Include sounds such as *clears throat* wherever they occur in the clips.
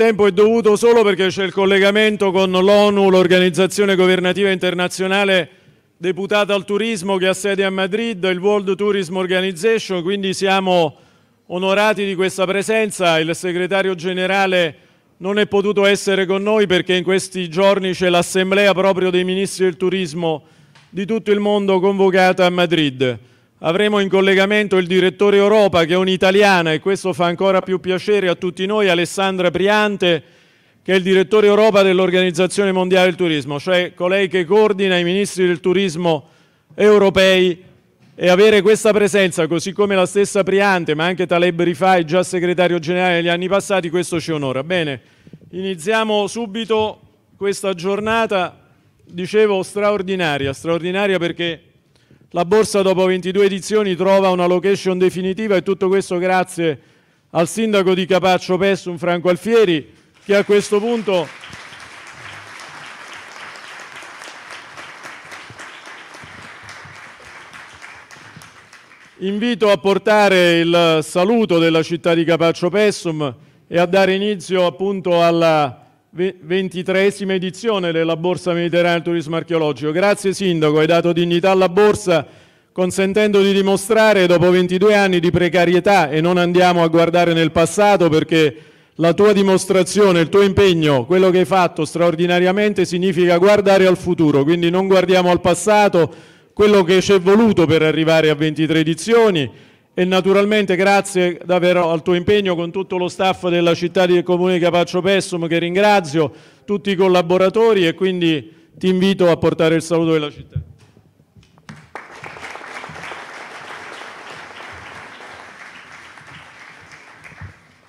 tempo è dovuto solo perché c'è il collegamento con l'ONU, l'Organizzazione Governativa Internazionale deputata al turismo che ha sede a Madrid, il World Tourism Organization, quindi siamo onorati di questa presenza. Il segretario generale non è potuto essere con noi perché in questi giorni c'è l'assemblea proprio dei ministri del turismo di tutto il mondo convocata a Madrid. Avremo in collegamento il direttore Europa, che è un'italiana, e questo fa ancora più piacere a tutti noi, Alessandra Priante, che è il direttore Europa dell'Organizzazione Mondiale del Turismo, cioè colei che coordina i ministri del turismo europei e avere questa presenza, così come la stessa Priante, ma anche Taleb Rifai, già segretario generale negli anni passati, questo ci onora. Bene, iniziamo subito questa giornata, dicevo, straordinaria, straordinaria perché la borsa dopo 22 edizioni trova una location definitiva e tutto questo grazie al sindaco di Capaccio Pessum, Franco Alfieri, che a questo punto invito a portare il saluto della città di Capaccio Pessum e a dare inizio appunto alla ventitreesima edizione della Borsa Mediterranea Turismo Archeologico. Grazie Sindaco, hai dato dignità alla Borsa consentendo di dimostrare dopo 22 anni di precarietà e non andiamo a guardare nel passato perché la tua dimostrazione, il tuo impegno, quello che hai fatto straordinariamente significa guardare al futuro, quindi non guardiamo al passato, quello che ci è voluto per arrivare a 23 edizioni, e naturalmente grazie davvero al tuo impegno con tutto lo staff della città del comune di Capaccio Pessum che ringrazio, tutti i collaboratori e quindi ti invito a portare il saluto della città.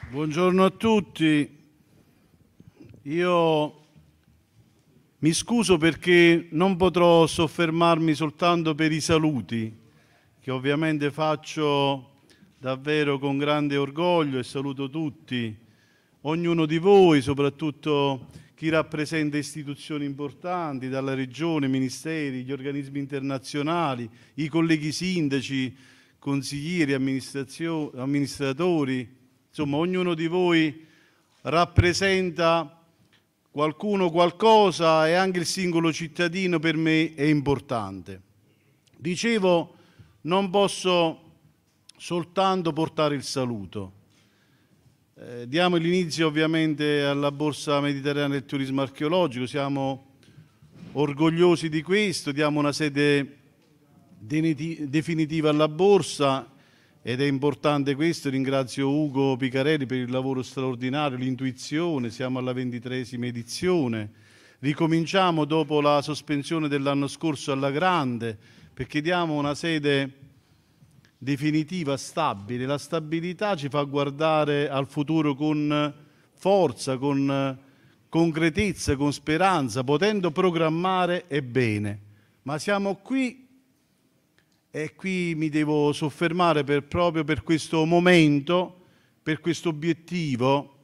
Buongiorno a tutti, io mi scuso perché non potrò soffermarmi soltanto per i saluti, che ovviamente faccio davvero con grande orgoglio e saluto tutti, ognuno di voi, soprattutto chi rappresenta istituzioni importanti, dalla Regione, Ministeri, gli organismi internazionali, i colleghi sindaci, consiglieri, amministratori, insomma ognuno di voi rappresenta qualcuno, qualcosa e anche il singolo cittadino per me è importante. Dicevo non posso soltanto portare il saluto. Eh, diamo l'inizio ovviamente alla Borsa Mediterranea del Turismo Archeologico, siamo orgogliosi di questo, diamo una sede definitiva alla Borsa ed è importante questo, ringrazio Ugo Picarelli per il lavoro straordinario, l'intuizione, siamo alla ventitresima edizione, ricominciamo dopo la sospensione dell'anno scorso alla grande, perché diamo una sede definitiva, stabile. La stabilità ci fa guardare al futuro con forza, con concretezza, con speranza, potendo programmare e bene. Ma siamo qui e qui mi devo soffermare per, proprio per questo momento, per questo obiettivo,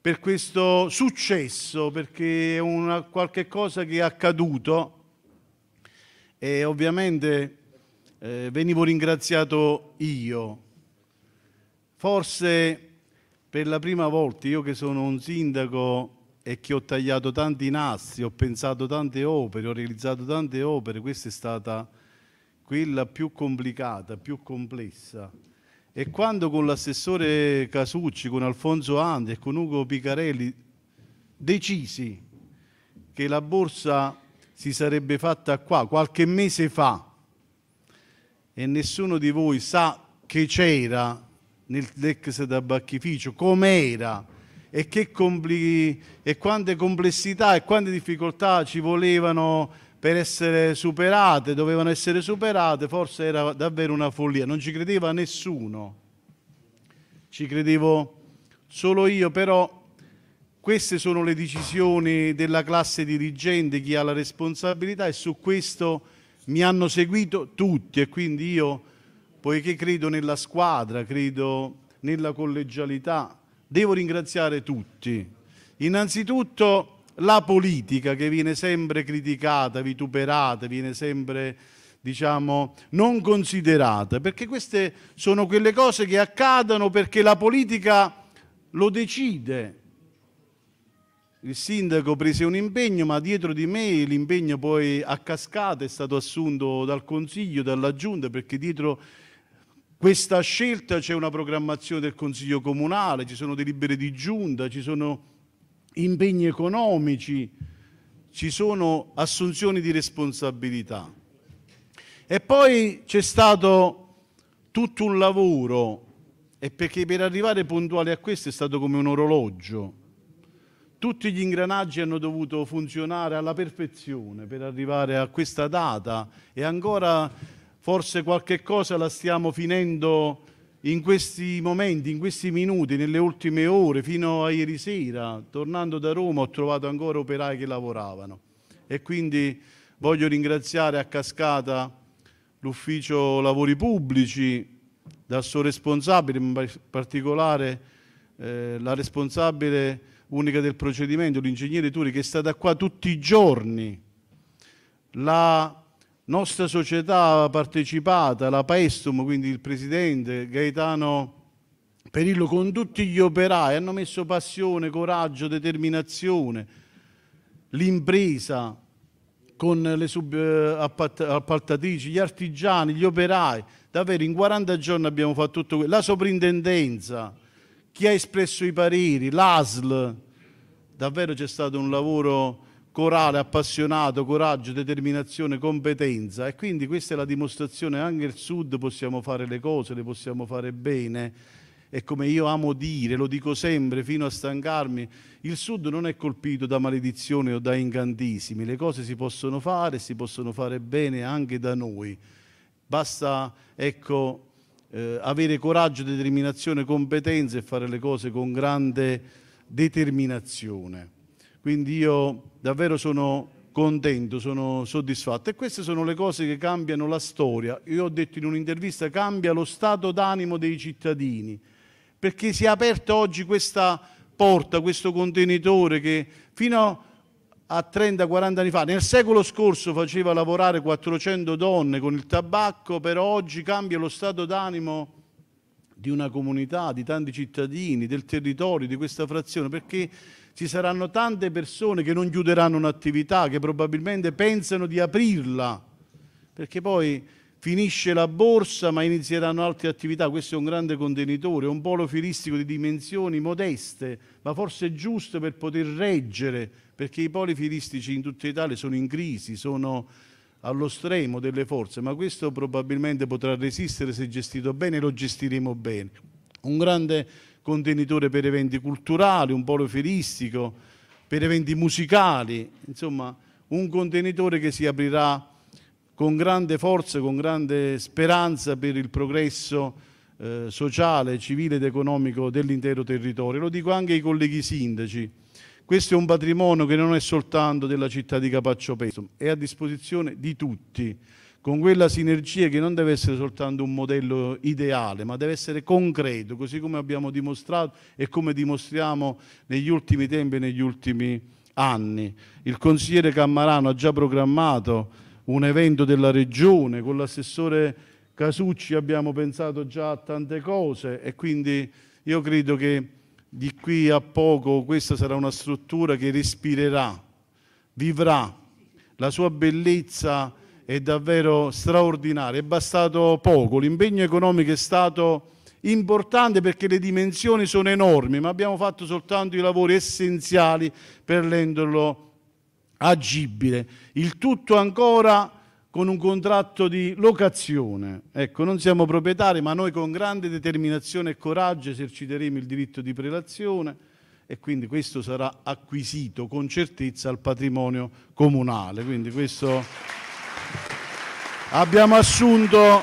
per questo successo, perché è una, qualche cosa che è accaduto e ovviamente eh, venivo ringraziato io. Forse per la prima volta io che sono un sindaco e che ho tagliato tanti nastri, ho pensato tante opere, ho realizzato tante opere, questa è stata quella più complicata, più complessa. E quando con l'assessore Casucci, con Alfonso Andi e con Ugo Picarelli decisi che la borsa si sarebbe fatta qua qualche mese fa e nessuno di voi sa che c'era nel Dex nell'ex tabacchificio, com'era e, che compli- e quante complessità e quante difficoltà ci volevano per essere superate, dovevano essere superate, forse era davvero una follia, non ci credeva nessuno, ci credevo solo io, però queste sono le decisioni della classe dirigente, chi ha la responsabilità e su questo mi hanno seguito tutti e quindi io, poiché credo nella squadra, credo nella collegialità, devo ringraziare tutti. Innanzitutto la politica che viene sempre criticata, vituperata, viene sempre diciamo, non considerata, perché queste sono quelle cose che accadono perché la politica lo decide, il sindaco prese un impegno, ma dietro di me l'impegno poi a cascata è stato assunto dal Consiglio, dalla Giunta, perché dietro questa scelta c'è una programmazione del Consiglio Comunale, ci sono delibere di Giunta, ci sono impegni economici, ci sono assunzioni di responsabilità. E poi c'è stato tutto un lavoro, e perché per arrivare puntuale a questo è stato come un orologio, tutti gli ingranaggi hanno dovuto funzionare alla perfezione per arrivare a questa data e ancora forse qualche cosa la stiamo finendo in questi momenti, in questi minuti, nelle ultime ore, fino a ieri sera, tornando da Roma ho trovato ancora operai che lavoravano e quindi voglio ringraziare a cascata l'ufficio lavori pubblici, dal suo responsabile, in particolare eh, la responsabile unica del procedimento, l'ingegnere Turi, che è stata qua tutti i giorni, la nostra società partecipata, la Paestum, quindi il presidente Gaetano Perillo, con tutti gli operai, hanno messo passione, coraggio, determinazione, l'impresa con le subappaltatrici, eh, gli artigiani, gli operai, davvero in 40 giorni abbiamo fatto tutto questo. la soprintendenza, chi ha espresso i pareri, l'ASL. Davvero c'è stato un lavoro corale, appassionato, coraggio, determinazione, competenza e quindi questa è la dimostrazione, anche il Sud possiamo fare le cose, le possiamo fare bene e come io amo dire, lo dico sempre fino a stancarmi, il Sud non è colpito da maledizioni o da incantesimi, le cose si possono fare, si possono fare bene anche da noi. Basta, ecco, eh, avere coraggio, determinazione, competenze e fare le cose con grande determinazione. Quindi io davvero sono contento, sono soddisfatto e queste sono le cose che cambiano la storia. Io ho detto in un'intervista cambia lo stato d'animo dei cittadini perché si è aperta oggi questa porta, questo contenitore che fino a a 30-40 anni fa. Nel secolo scorso faceva lavorare 400 donne con il tabacco, però oggi cambia lo stato d'animo di una comunità, di tanti cittadini, del territorio, di questa frazione, perché ci saranno tante persone che non chiuderanno un'attività, che probabilmente pensano di aprirla, perché poi finisce la borsa ma inizieranno altre attività, questo è un grande contenitore, un polo filistico di dimensioni modeste, ma forse giusto per poter reggere perché i poli filistici in tutta Italia sono in crisi, sono allo stremo delle forze, ma questo probabilmente potrà resistere se gestito bene, e lo gestiremo bene. Un grande contenitore per eventi culturali, un polo feristico, per eventi musicali, insomma un contenitore che si aprirà con grande forza, con grande speranza per il progresso eh, sociale, civile ed economico dell'intero territorio. Lo dico anche ai colleghi sindaci. Questo è un patrimonio che non è soltanto della città di Capaccio Peso, è a disposizione di tutti, con quella sinergia che non deve essere soltanto un modello ideale, ma deve essere concreto, così come abbiamo dimostrato e come dimostriamo negli ultimi tempi e negli ultimi anni. Il consigliere Cammarano ha già programmato un evento della regione, con l'assessore Casucci abbiamo pensato già a tante cose e quindi io credo che di qui a poco questa sarà una struttura che respirerà, vivrà, la sua bellezza è davvero straordinaria, è bastato poco, l'impegno economico è stato importante perché le dimensioni sono enormi, ma abbiamo fatto soltanto i lavori essenziali per renderlo agibile. Il tutto ancora con un contratto di locazione. Ecco, non siamo proprietari, ma noi con grande determinazione e coraggio eserciteremo il diritto di prelazione e quindi questo sarà acquisito con certezza al patrimonio comunale. Quindi questo abbiamo assunto,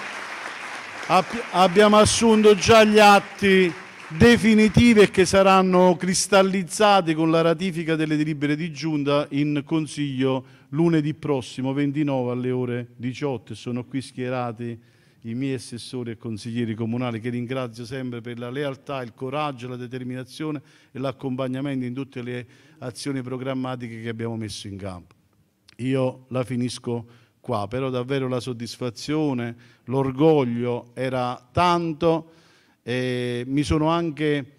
abbiamo assunto già gli atti definitivi e che saranno cristallizzati con la ratifica delle delibere di giunta in Consiglio lunedì prossimo 29 alle ore 18. Sono qui schierati i miei assessori e consiglieri comunali che ringrazio sempre per la lealtà, il coraggio, la determinazione e l'accompagnamento in tutte le azioni programmatiche che abbiamo messo in campo. Io la finisco qua, però davvero la soddisfazione, l'orgoglio era tanto e mi sono anche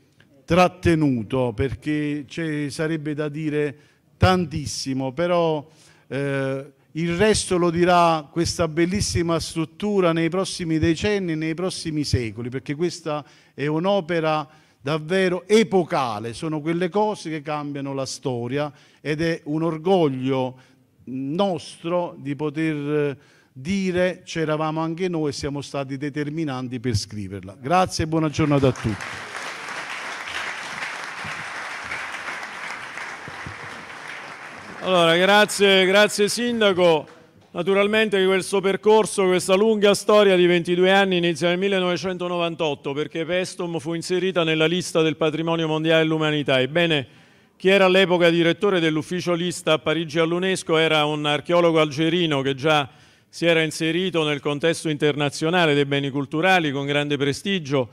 trattenuto perché ci sarebbe da dire tantissimo, però eh, il resto lo dirà questa bellissima struttura nei prossimi decenni, nei prossimi secoli, perché questa è un'opera davvero epocale, sono quelle cose che cambiano la storia ed è un orgoglio nostro di poter eh, dire c'eravamo anche noi e siamo stati determinanti per scriverla. Grazie e buona giornata a tutti. Allora, grazie, grazie Sindaco. Naturalmente questo percorso, questa lunga storia di 22 anni inizia nel 1998 perché Pestum fu inserita nella lista del patrimonio mondiale dell'umanità. Ebbene, chi era all'epoca direttore dell'ufficio lista a Parigi all'UNESCO era un archeologo algerino che già si era inserito nel contesto internazionale dei beni culturali con grande prestigio,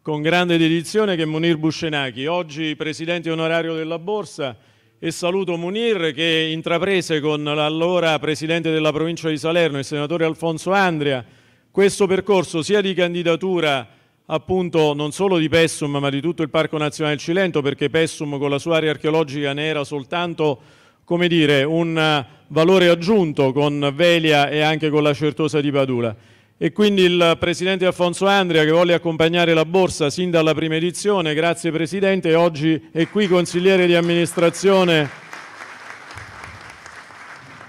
con grande dedizione, che è Munir Buscenacchi, oggi presidente onorario della Borsa e saluto Munir che intraprese con l'allora Presidente della provincia di Salerno, il senatore Alfonso Andria, questo percorso sia di candidatura appunto non solo di Pessum ma di tutto il Parco Nazionale del Cilento perché Pessum con la sua area archeologica ne era soltanto come dire, un valore aggiunto con Velia e anche con la Certosa di Padula. E quindi il Presidente Alfonso Andria che volle accompagnare la Borsa sin dalla prima edizione, grazie Presidente, oggi è qui consigliere di amministrazione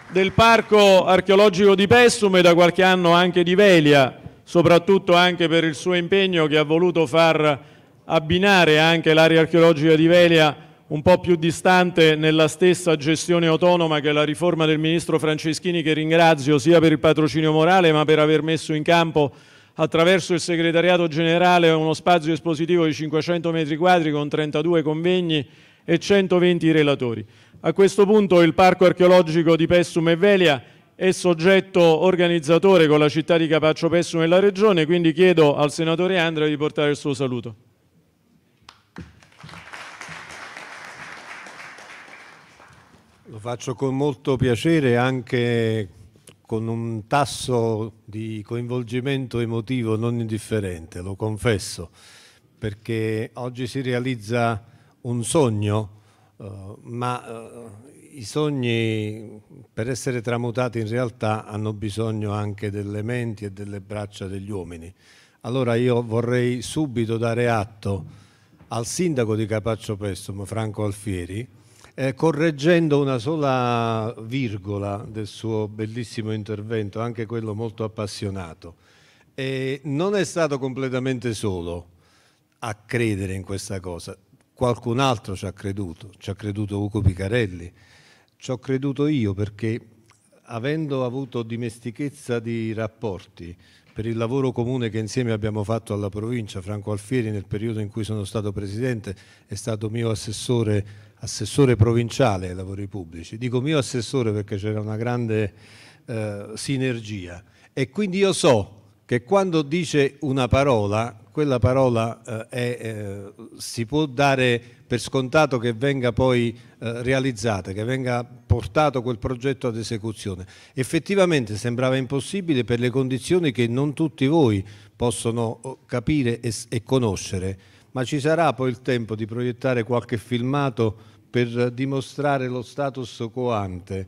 del Parco Archeologico di Pessum e da qualche anno anche di Velia, soprattutto anche per il suo impegno che ha voluto far abbinare anche l'area archeologica di Velia un po' più distante nella stessa gestione autonoma che la riforma del ministro Franceschini che ringrazio sia per il patrocinio morale ma per aver messo in campo attraverso il segretariato generale uno spazio espositivo di 500 metri quadri con 32 convegni e 120 relatori. A questo punto il parco archeologico di Pessum e Velia è soggetto organizzatore con la città di Capaccio Pessum e la regione, quindi chiedo al senatore Andrea di portare il suo saluto. Lo faccio con molto piacere anche con un tasso di coinvolgimento emotivo non indifferente, lo confesso, perché oggi si realizza un sogno, eh, ma eh, i sogni per essere tramutati in realtà hanno bisogno anche delle menti e delle braccia degli uomini. Allora io vorrei subito dare atto al sindaco di Capaccio Pesto, Franco Alfieri, eh, correggendo una sola virgola del suo bellissimo intervento, anche quello molto appassionato. E non è stato completamente solo a credere in questa cosa, qualcun altro ci ha creduto, ci ha creduto Ugo Picarelli, ci ho creduto io perché avendo avuto dimestichezza di rapporti per il lavoro comune che insieme abbiamo fatto alla provincia, Franco Alfieri nel periodo in cui sono stato presidente è stato mio assessore assessore provinciale ai lavori pubblici. Dico mio assessore perché c'era una grande eh, sinergia e quindi io so che quando dice una parola, quella parola eh, è, eh, si può dare per scontato che venga poi eh, realizzata, che venga portato quel progetto ad esecuzione. Effettivamente sembrava impossibile per le condizioni che non tutti voi possono oh, capire e, e conoscere ma ci sarà poi il tempo di proiettare qualche filmato per dimostrare lo status coante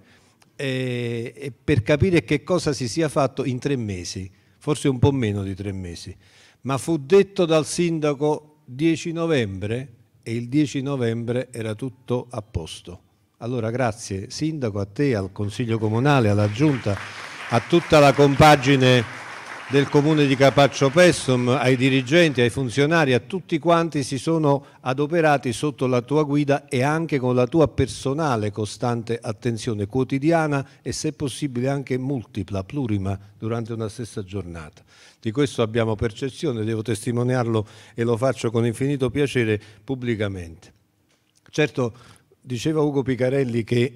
e, e per capire che cosa si sia fatto in tre mesi, forse un po' meno di tre mesi. Ma fu detto dal sindaco 10 novembre e il 10 novembre era tutto a posto. Allora grazie Sindaco, a te, al Consiglio Comunale, alla Giunta, a tutta la compagine del comune di Capaccio Pessum, ai dirigenti, ai funzionari, a tutti quanti si sono adoperati sotto la tua guida e anche con la tua personale costante attenzione quotidiana e se possibile anche multipla, plurima durante una stessa giornata. Di questo abbiamo percezione, devo testimoniarlo e lo faccio con infinito piacere pubblicamente. Certo, diceva Ugo Picarelli che *clears throat*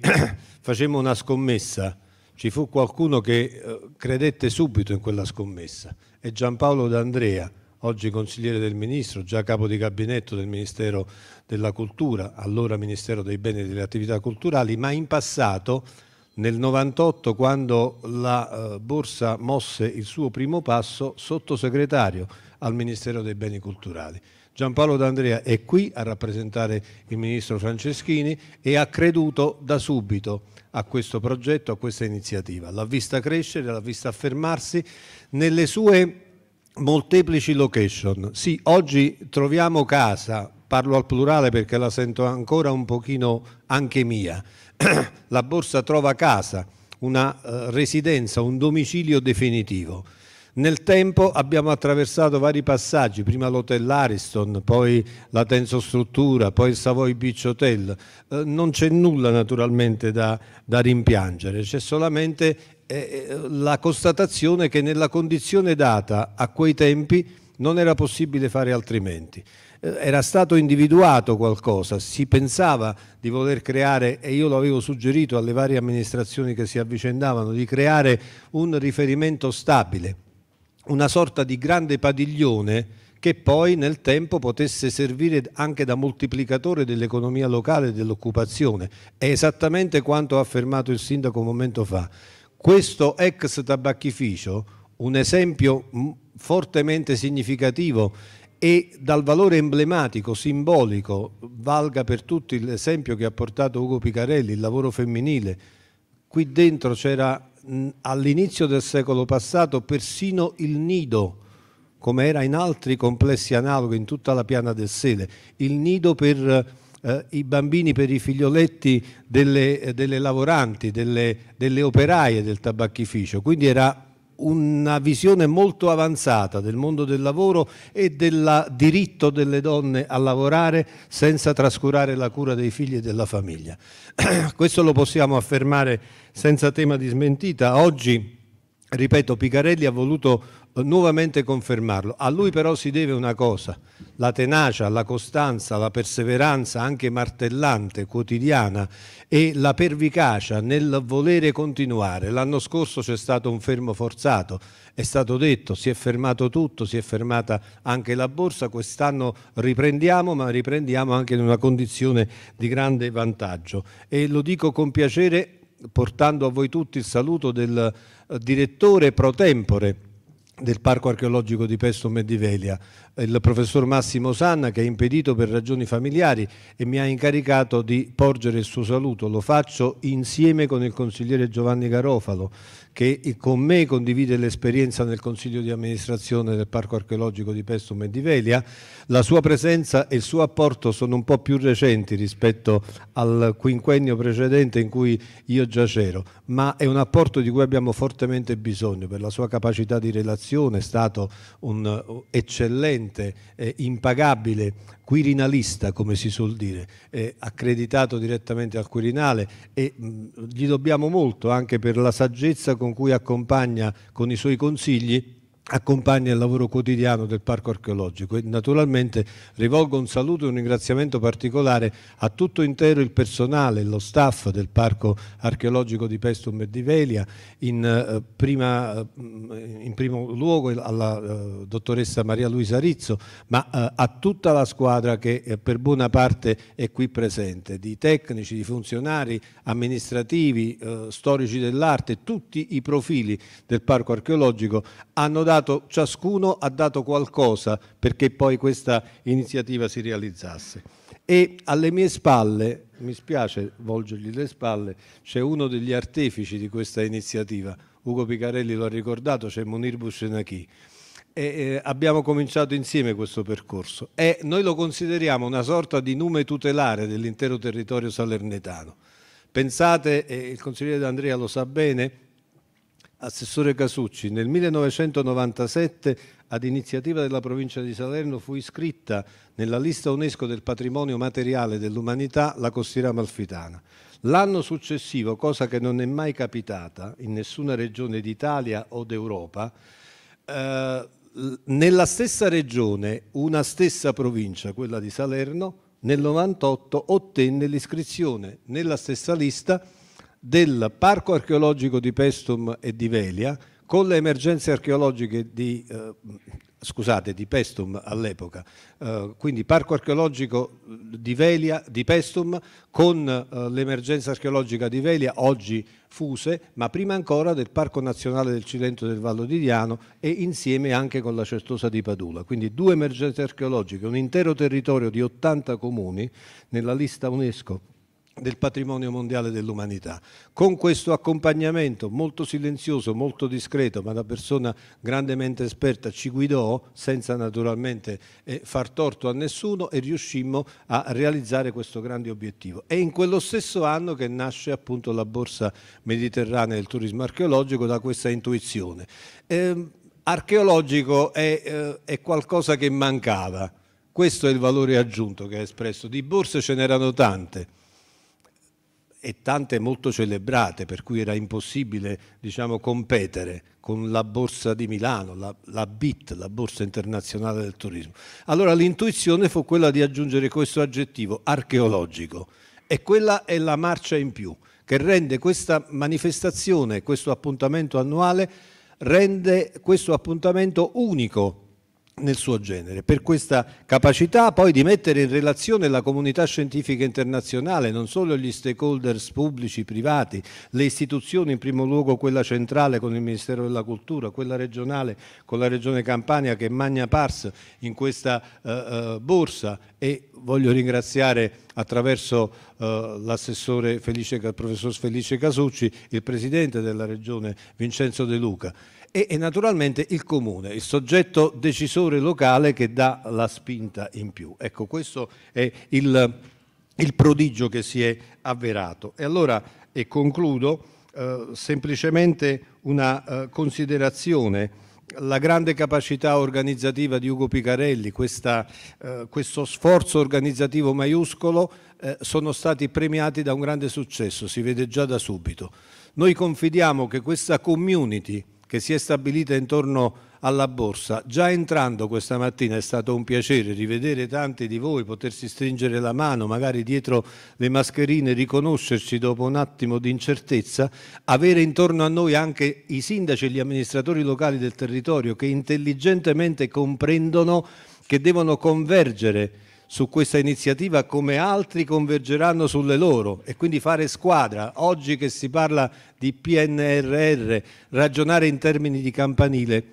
facemmo una scommessa ci fu qualcuno che eh, credette subito in quella scommessa e Giampaolo D'Andrea, oggi consigliere del ministro, già capo di gabinetto del Ministero della Cultura, allora Ministero dei Beni e delle Attività Culturali, ma in passato nel 98 quando la eh, borsa mosse il suo primo passo sottosegretario al Ministero dei Beni Culturali. Giampaolo D'Andrea è qui a rappresentare il ministro Franceschini e ha creduto da subito a questo progetto, a questa iniziativa. L'ha vista crescere, l'ha vista affermarsi nelle sue molteplici location. Sì, oggi troviamo casa, parlo al plurale perché la sento ancora un pochino anche mia. *clears throat* la borsa trova casa, una eh, residenza, un domicilio definitivo. Nel tempo abbiamo attraversato vari passaggi, prima l'hotel Ariston, poi la Tenso Struttura, poi il Savoy Beach Hotel. Eh, non c'è nulla naturalmente da, da rimpiangere, c'è solamente eh, eh la constatazione che nella condizione data a quei tempi non era possibile fare altrimenti. Eh, era stato individuato qualcosa, si pensava di voler creare, e io lo avevo suggerito alle varie amministrazioni che si avvicendavano, di creare un riferimento stabile una sorta di grande padiglione che poi nel tempo potesse servire anche da moltiplicatore dell'economia locale e dell'occupazione. È esattamente quanto ha affermato il sindaco un momento fa. Questo ex tabacchificio, un esempio mm, fortemente significativo e dal valore emblematico, simbolico, valga per tutti l'esempio che ha portato Ugo Picarelli, il lavoro femminile. Qui dentro c'era all'inizio del secolo passato persino il nido, come era in altri complessi analoghi in tutta la piana del sede, il nido per eh, i bambini, per i figlioletti delle, eh, delle lavoranti, delle, delle operaie del tabacchificio. Quindi era una visione molto avanzata del mondo del lavoro e del diritto delle donne a lavorare senza trascurare la cura dei figli e della famiglia. *clears throat* Questo lo possiamo affermare senza tema di smentita. Oggi ripeto, Picarelli ha voluto eh, nuovamente confermarlo. A lui però si deve una cosa, la tenacia, la costanza, la perseveranza anche martellante, quotidiana e la pervicacia nel volere continuare. L'anno scorso c'è stato un fermo forzato, è stato detto, si è fermato tutto, si è fermata anche la borsa, quest'anno riprendiamo, ma riprendiamo anche in una condizione di grande vantaggio e lo dico con piacere portando a voi tutti il saluto del eh, direttore pro tempore del Parco archeologico di Pestum e di Velia, il professor Massimo Sanna che è impedito per ragioni familiari e mi ha incaricato di porgere il suo saluto. Lo faccio insieme con il consigliere Giovanni Garofalo che con me condivide l'esperienza nel consiglio di amministrazione del Parco archeologico di Pestum e di Velia. La sua presenza e il suo apporto sono un po' più recenti rispetto al quinquennio precedente in cui io giacero, ma è un apporto di cui abbiamo fortemente bisogno per la sua capacità di relazione Costituzione, è stato un eh, eccellente, eh, impagabile quirinalista, come si suol dire, eh, accreditato direttamente al Quirinale e mh, mm, gli dobbiamo molto anche per la saggezza con cui accompagna con i suoi consigli accompagna il lavoro quotidiano del parco archeologico e naturalmente rivolgo un saluto e un ringraziamento particolare a tutto intero il personale, lo staff del parco archeologico di Pestum e di Velia, in, eh, prima, eh, in primo luogo alla uh, dottoressa Maria Luisa Rizzo, ma uh, a tutta la squadra che per buona parte è qui presente, di tecnici, di funzionari, amministrativi, uh, storici dell'arte, tutti i profili del parco archeologico hanno dato stato ciascuno ha dato qualcosa perché poi questa iniziativa si realizzasse. E alle mie spalle, mi spiace volgergli le spalle, c'è uno degli artefici di questa iniziativa, Ugo Picarelli lo ha ricordato, c'è Munir Buscenachi. Eh, abbiamo cominciato insieme questo percorso e noi lo consideriamo una sorta di nume tutelare dell'intero territorio salernitano. Pensate, e il consigliere D'Andrea lo sa bene, Assessore Casucci, nel 1997 ad iniziativa della provincia di Salerno fu iscritta nella lista UNESCO del patrimonio materiale dell'umanità la costiera malfitana. L'anno successivo, cosa che non è mai capitata in nessuna regione d'Italia o d'Europa, eh, nella stessa regione, una stessa provincia, quella di Salerno, nel 1998 ottenne l'iscrizione nella stessa lista del Parco archeologico di Pestum e di Velia con le emergenze archeologiche di, eh, scusate, di Pestum all'epoca, eh, quindi Parco archeologico di, Velia, di Pestum con eh, l'emergenza archeologica di Velia, oggi fuse, ma prima ancora del Parco nazionale del Cilento del Vallo di Diano e insieme anche con la Certosa di Padula. Quindi due emergenze archeologiche, un intero territorio di 80 comuni nella lista UNESCO del patrimonio mondiale dell'umanità. Con questo accompagnamento molto silenzioso, molto discreto, ma da persona grandemente esperta ci guidò senza naturalmente eh, far torto a nessuno e riuscimmo a realizzare questo grande obiettivo. È in quello stesso anno che nasce appunto la Borsa Mediterranea del Turismo Archeologico da questa intuizione. Eh, archeologico è, eh, è qualcosa che mancava, questo è il valore aggiunto che ha espresso, di borse ce n'erano tante e tante molto celebrate, per cui era impossibile diciamo, competere con la borsa di Milano, la, la BIT, la borsa internazionale del turismo. Allora l'intuizione fu quella di aggiungere questo aggettivo archeologico e quella è la marcia in più che rende questa manifestazione, questo appuntamento annuale, rende questo appuntamento unico nel suo genere, per questa capacità poi di mettere in relazione la comunità scientifica internazionale, non solo gli stakeholders pubblici, privati, le istituzioni, in primo luogo quella centrale con il Ministero della Cultura, quella regionale con la Regione Campania che magna pars in questa eh, eh, borsa e voglio ringraziare attraverso eh, l'assessore Felice, il professor Felice Casucci, il presidente della Regione Vincenzo De Luca e, e naturalmente il comune, il soggetto decisore locale che dà la spinta in più. Ecco, questo è il, il prodigio che si è avverato. E allora, e concludo, eh, semplicemente una eh, considerazione la grande capacità organizzativa di Ugo Picarelli, questa, eh, questo sforzo organizzativo maiuscolo, eh, sono stati premiati da un grande successo, si vede già da subito. Noi confidiamo che questa community che si è stabilita intorno alla borsa. Già entrando questa mattina è stato un piacere rivedere tanti di voi, potersi stringere la mano, magari dietro le mascherine, riconoscerci dopo un attimo di incertezza, avere intorno a noi anche i sindaci e gli amministratori locali del territorio che intelligentemente comprendono che devono convergere su questa iniziativa come altri convergeranno sulle loro e quindi fare squadra. Oggi che si parla di PNRR, ragionare in termini di campanile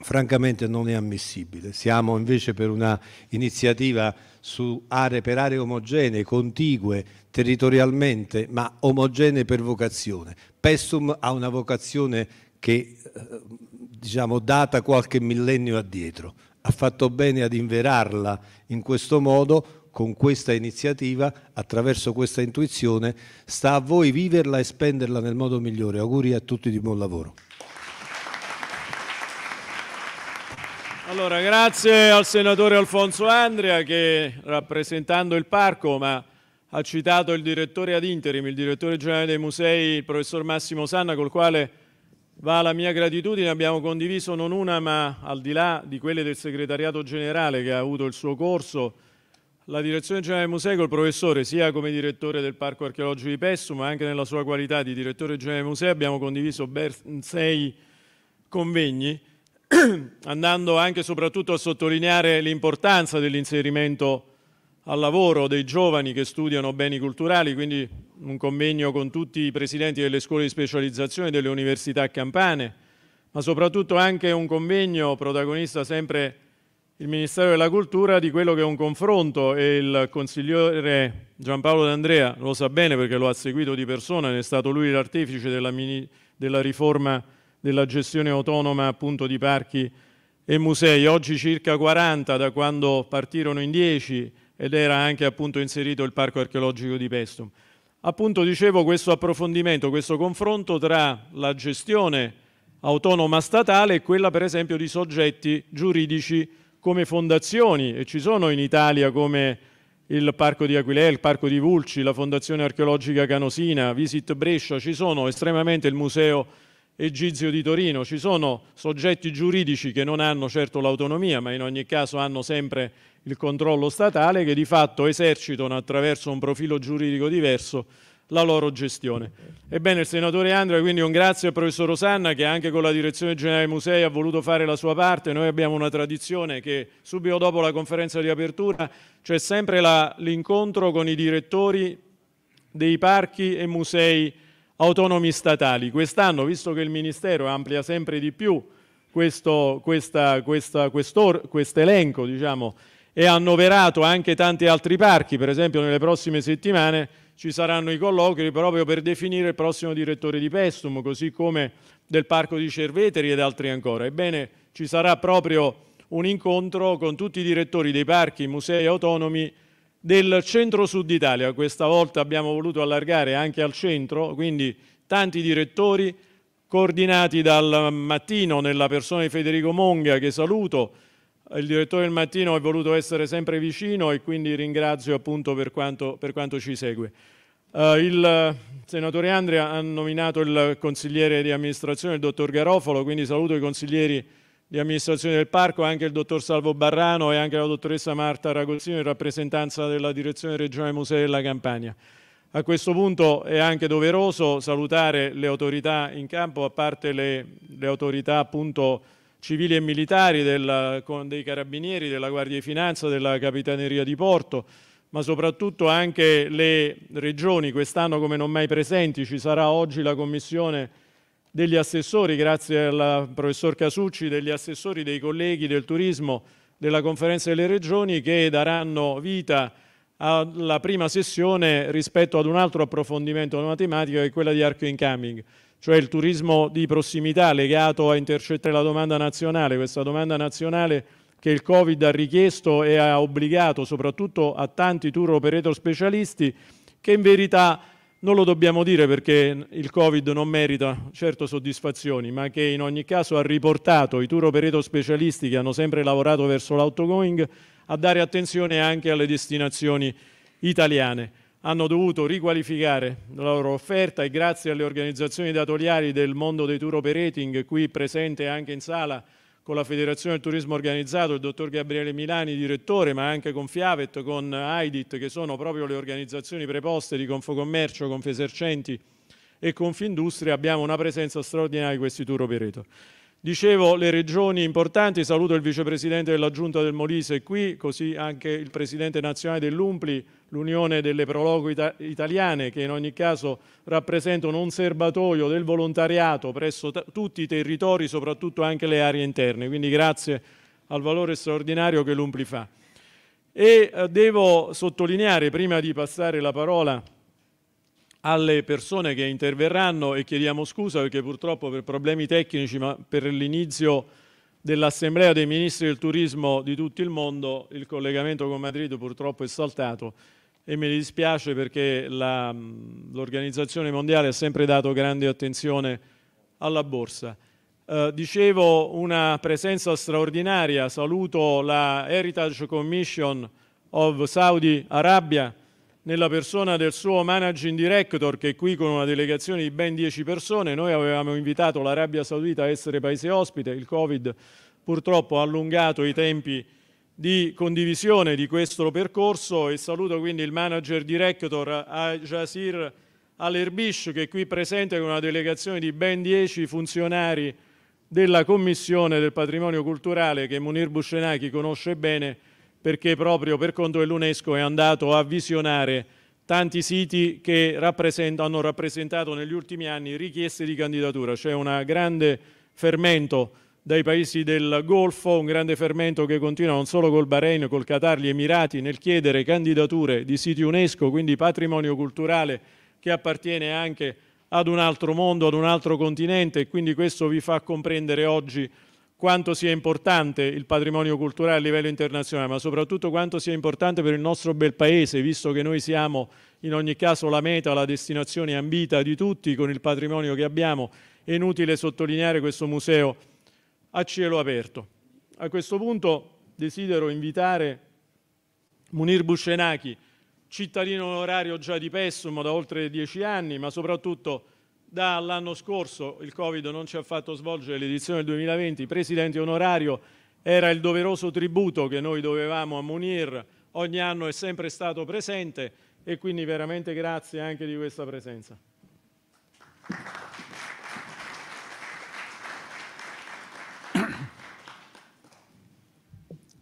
francamente non è ammissibile. Siamo invece per una iniziativa su aree per aree omogenee, contigue territorialmente, ma omogenee per vocazione. Pestum ha una vocazione che eh, diciamo data qualche millennio addietro ha fatto bene ad inverarla in questo modo, con questa iniziativa, attraverso questa intuizione, sta a voi viverla e spenderla nel modo migliore. Auguri a tutti di buon lavoro. Allora, grazie al senatore Alfonso Andrea che rappresentando il parco, ma ha citato il direttore ad interim, il direttore generale dei musei, il professor Massimo Sanna, col quale Va la mia gratitudine, abbiamo condiviso non una, ma al di là di quelle del segretariato generale che ha avuto il suo corso, la direzione generale del museo col professore, sia come direttore del Parco Archeologico di Pesso, ma anche nella sua qualità di direttore generale del museo, abbiamo condiviso ben sei convegni, *clears throat* andando anche e soprattutto a sottolineare l'importanza dell'inserimento al lavoro dei giovani che studiano beni culturali, quindi un convegno con tutti i presidenti delle scuole di specializzazione delle università campane, ma soprattutto anche un convegno protagonista sempre il Ministero della Cultura di quello che è un confronto e il consigliere Giampaolo D'Andrea lo sa bene perché lo ha seguito di persona, è stato lui l'artefice della, mini, della riforma della gestione autonoma appunto di parchi e musei. Oggi circa 40 da quando partirono in 10 ed era anche appunto inserito il parco archeologico di Pestum. Appunto dicevo questo approfondimento, questo confronto tra la gestione autonoma statale e quella per esempio di soggetti giuridici come fondazioni e ci sono in Italia come il Parco di Aquileia, il Parco di Vulci, la Fondazione Archeologica Canosina, Visit Brescia, ci sono estremamente il Museo Egizio di Torino. Ci sono soggetti giuridici che non hanno certo l'autonomia, ma in ogni caso hanno sempre il controllo statale, che di fatto esercitano attraverso un profilo giuridico diverso la loro gestione. Ebbene, il senatore Andrea, quindi un grazie al professor Rosanna che anche con la direzione generale dei musei ha voluto fare la sua parte. Noi abbiamo una tradizione che subito dopo la conferenza di apertura c'è sempre l'incontro con i direttori dei parchi e musei autonomi statali. Quest'anno, visto che il Ministero amplia sempre di più questo, questa, questa, quest'elenco diciamo, e ha annoverato anche tanti altri parchi, per esempio nelle prossime settimane ci saranno i colloqui proprio per definire il prossimo direttore di Pestum, così come del parco di Cerveteri ed altri ancora. Ebbene, ci sarà proprio un incontro con tutti i direttori dei parchi, musei autonomi del centro-sud Italia. Questa volta abbiamo voluto allargare anche al centro, quindi tanti direttori coordinati dal mattino nella persona di Federico Monga che saluto. Il direttore del mattino è voluto essere sempre vicino e quindi ringrazio appunto per quanto, per quanto ci segue. Uh, il senatore Andrea ha nominato il consigliere di amministrazione, il dottor Garofalo, quindi saluto i consiglieri di amministrazione del parco, anche il dottor Salvo Barrano e anche la dottoressa Marta Ragozzino in rappresentanza della direzione regionale Musei della Campania. A questo punto è anche doveroso salutare le autorità in campo, a parte le, le autorità appunto civili e militari, della, dei carabinieri, della Guardia di Finanza, della Capitaneria di Porto, ma soprattutto anche le regioni, quest'anno come non mai presenti, ci sarà oggi la Commissione degli assessori, grazie al professor Casucci, degli assessori, dei colleghi del turismo della conferenza delle regioni che daranno vita alla prima sessione rispetto ad un altro approfondimento di una che è quella di arco Incoming, cioè il turismo di prossimità legato a intercettare la domanda nazionale, questa domanda nazionale che il Covid ha richiesto e ha obbligato soprattutto a tanti tour operator specialisti che in verità non lo dobbiamo dire perché il Covid non merita certo soddisfazioni, ma che in ogni caso ha riportato i tour operator specialisti che hanno sempre lavorato verso l'outgoing a dare attenzione anche alle destinazioni italiane. Hanno dovuto riqualificare la loro offerta e grazie alle organizzazioni datoriali del mondo dei tour operating qui presente anche in sala con la Federazione del Turismo Organizzato, il dottor Gabriele Milani, direttore, ma anche con Fiavet, con AIDIT, che sono proprio le organizzazioni preposte di Confocommercio, Confesercenti e Confindustria, abbiamo una presenza straordinaria di questi tour operator. Dicevo le regioni importanti, saluto il vicepresidente della Giunta del Molise qui, così anche il presidente nazionale dell'Umpli, l'Unione delle Prologo Ita Italiane, che in ogni caso rappresentano un serbatoio del volontariato presso tutti i territori, soprattutto anche le aree interne. Quindi grazie al valore straordinario che l'Umpli fa. E eh, devo sottolineare, prima di passare la parola a alle persone che interverranno e chiediamo scusa perché purtroppo per problemi tecnici, ma per l'inizio dell'Assemblea dei Ministri del Turismo di tutto il mondo, il collegamento con Madrid purtroppo è saltato e mi dispiace perché mm, l'Organizzazione Mondiale ha sempre dato grande attenzione alla borsa. Eh, dicevo una presenza straordinaria, saluto la Heritage Commission of Saudi Arabia, nella persona del suo managing director che è qui con una delegazione di ben 10 persone, noi avevamo invitato l'Arabia Saudita a essere paese ospite, il Covid purtroppo ha allungato i tempi di condivisione di questo percorso e saluto quindi il manager director Jazir Alerbish che è qui presente con una delegazione di ben 10 funzionari della Commissione del Patrimonio Culturale che Munir Buscenaki conosce bene perché proprio per conto dell'UNESCO è andato a visionare tanti siti che rappresent hanno rappresentato negli ultimi anni richieste di candidatura, c'è un grande fermento dai paesi del Golfo, un grande fermento che continua non solo col Bahrain, col Qatar, gli Emirati nel chiedere candidature di siti UNESCO, quindi patrimonio culturale che appartiene anche ad un altro mondo, ad un altro continente e quindi questo vi fa comprendere oggi quanto sia importante il patrimonio culturale a livello internazionale, ma soprattutto quanto sia importante per il nostro bel paese, visto che noi siamo in ogni caso la meta, la destinazione ambita di tutti con il patrimonio che abbiamo, è inutile sottolineare questo museo a cielo aperto. A questo punto desidero invitare Munir Buscenachi, cittadino onorario già di Pessum da oltre dieci anni, ma soprattutto Dall'anno scorso il Covid non ci ha fatto svolgere l'edizione del 2020, presidente onorario era il doveroso tributo che noi dovevamo a Munir, ogni anno è sempre stato presente e quindi veramente grazie anche di questa presenza.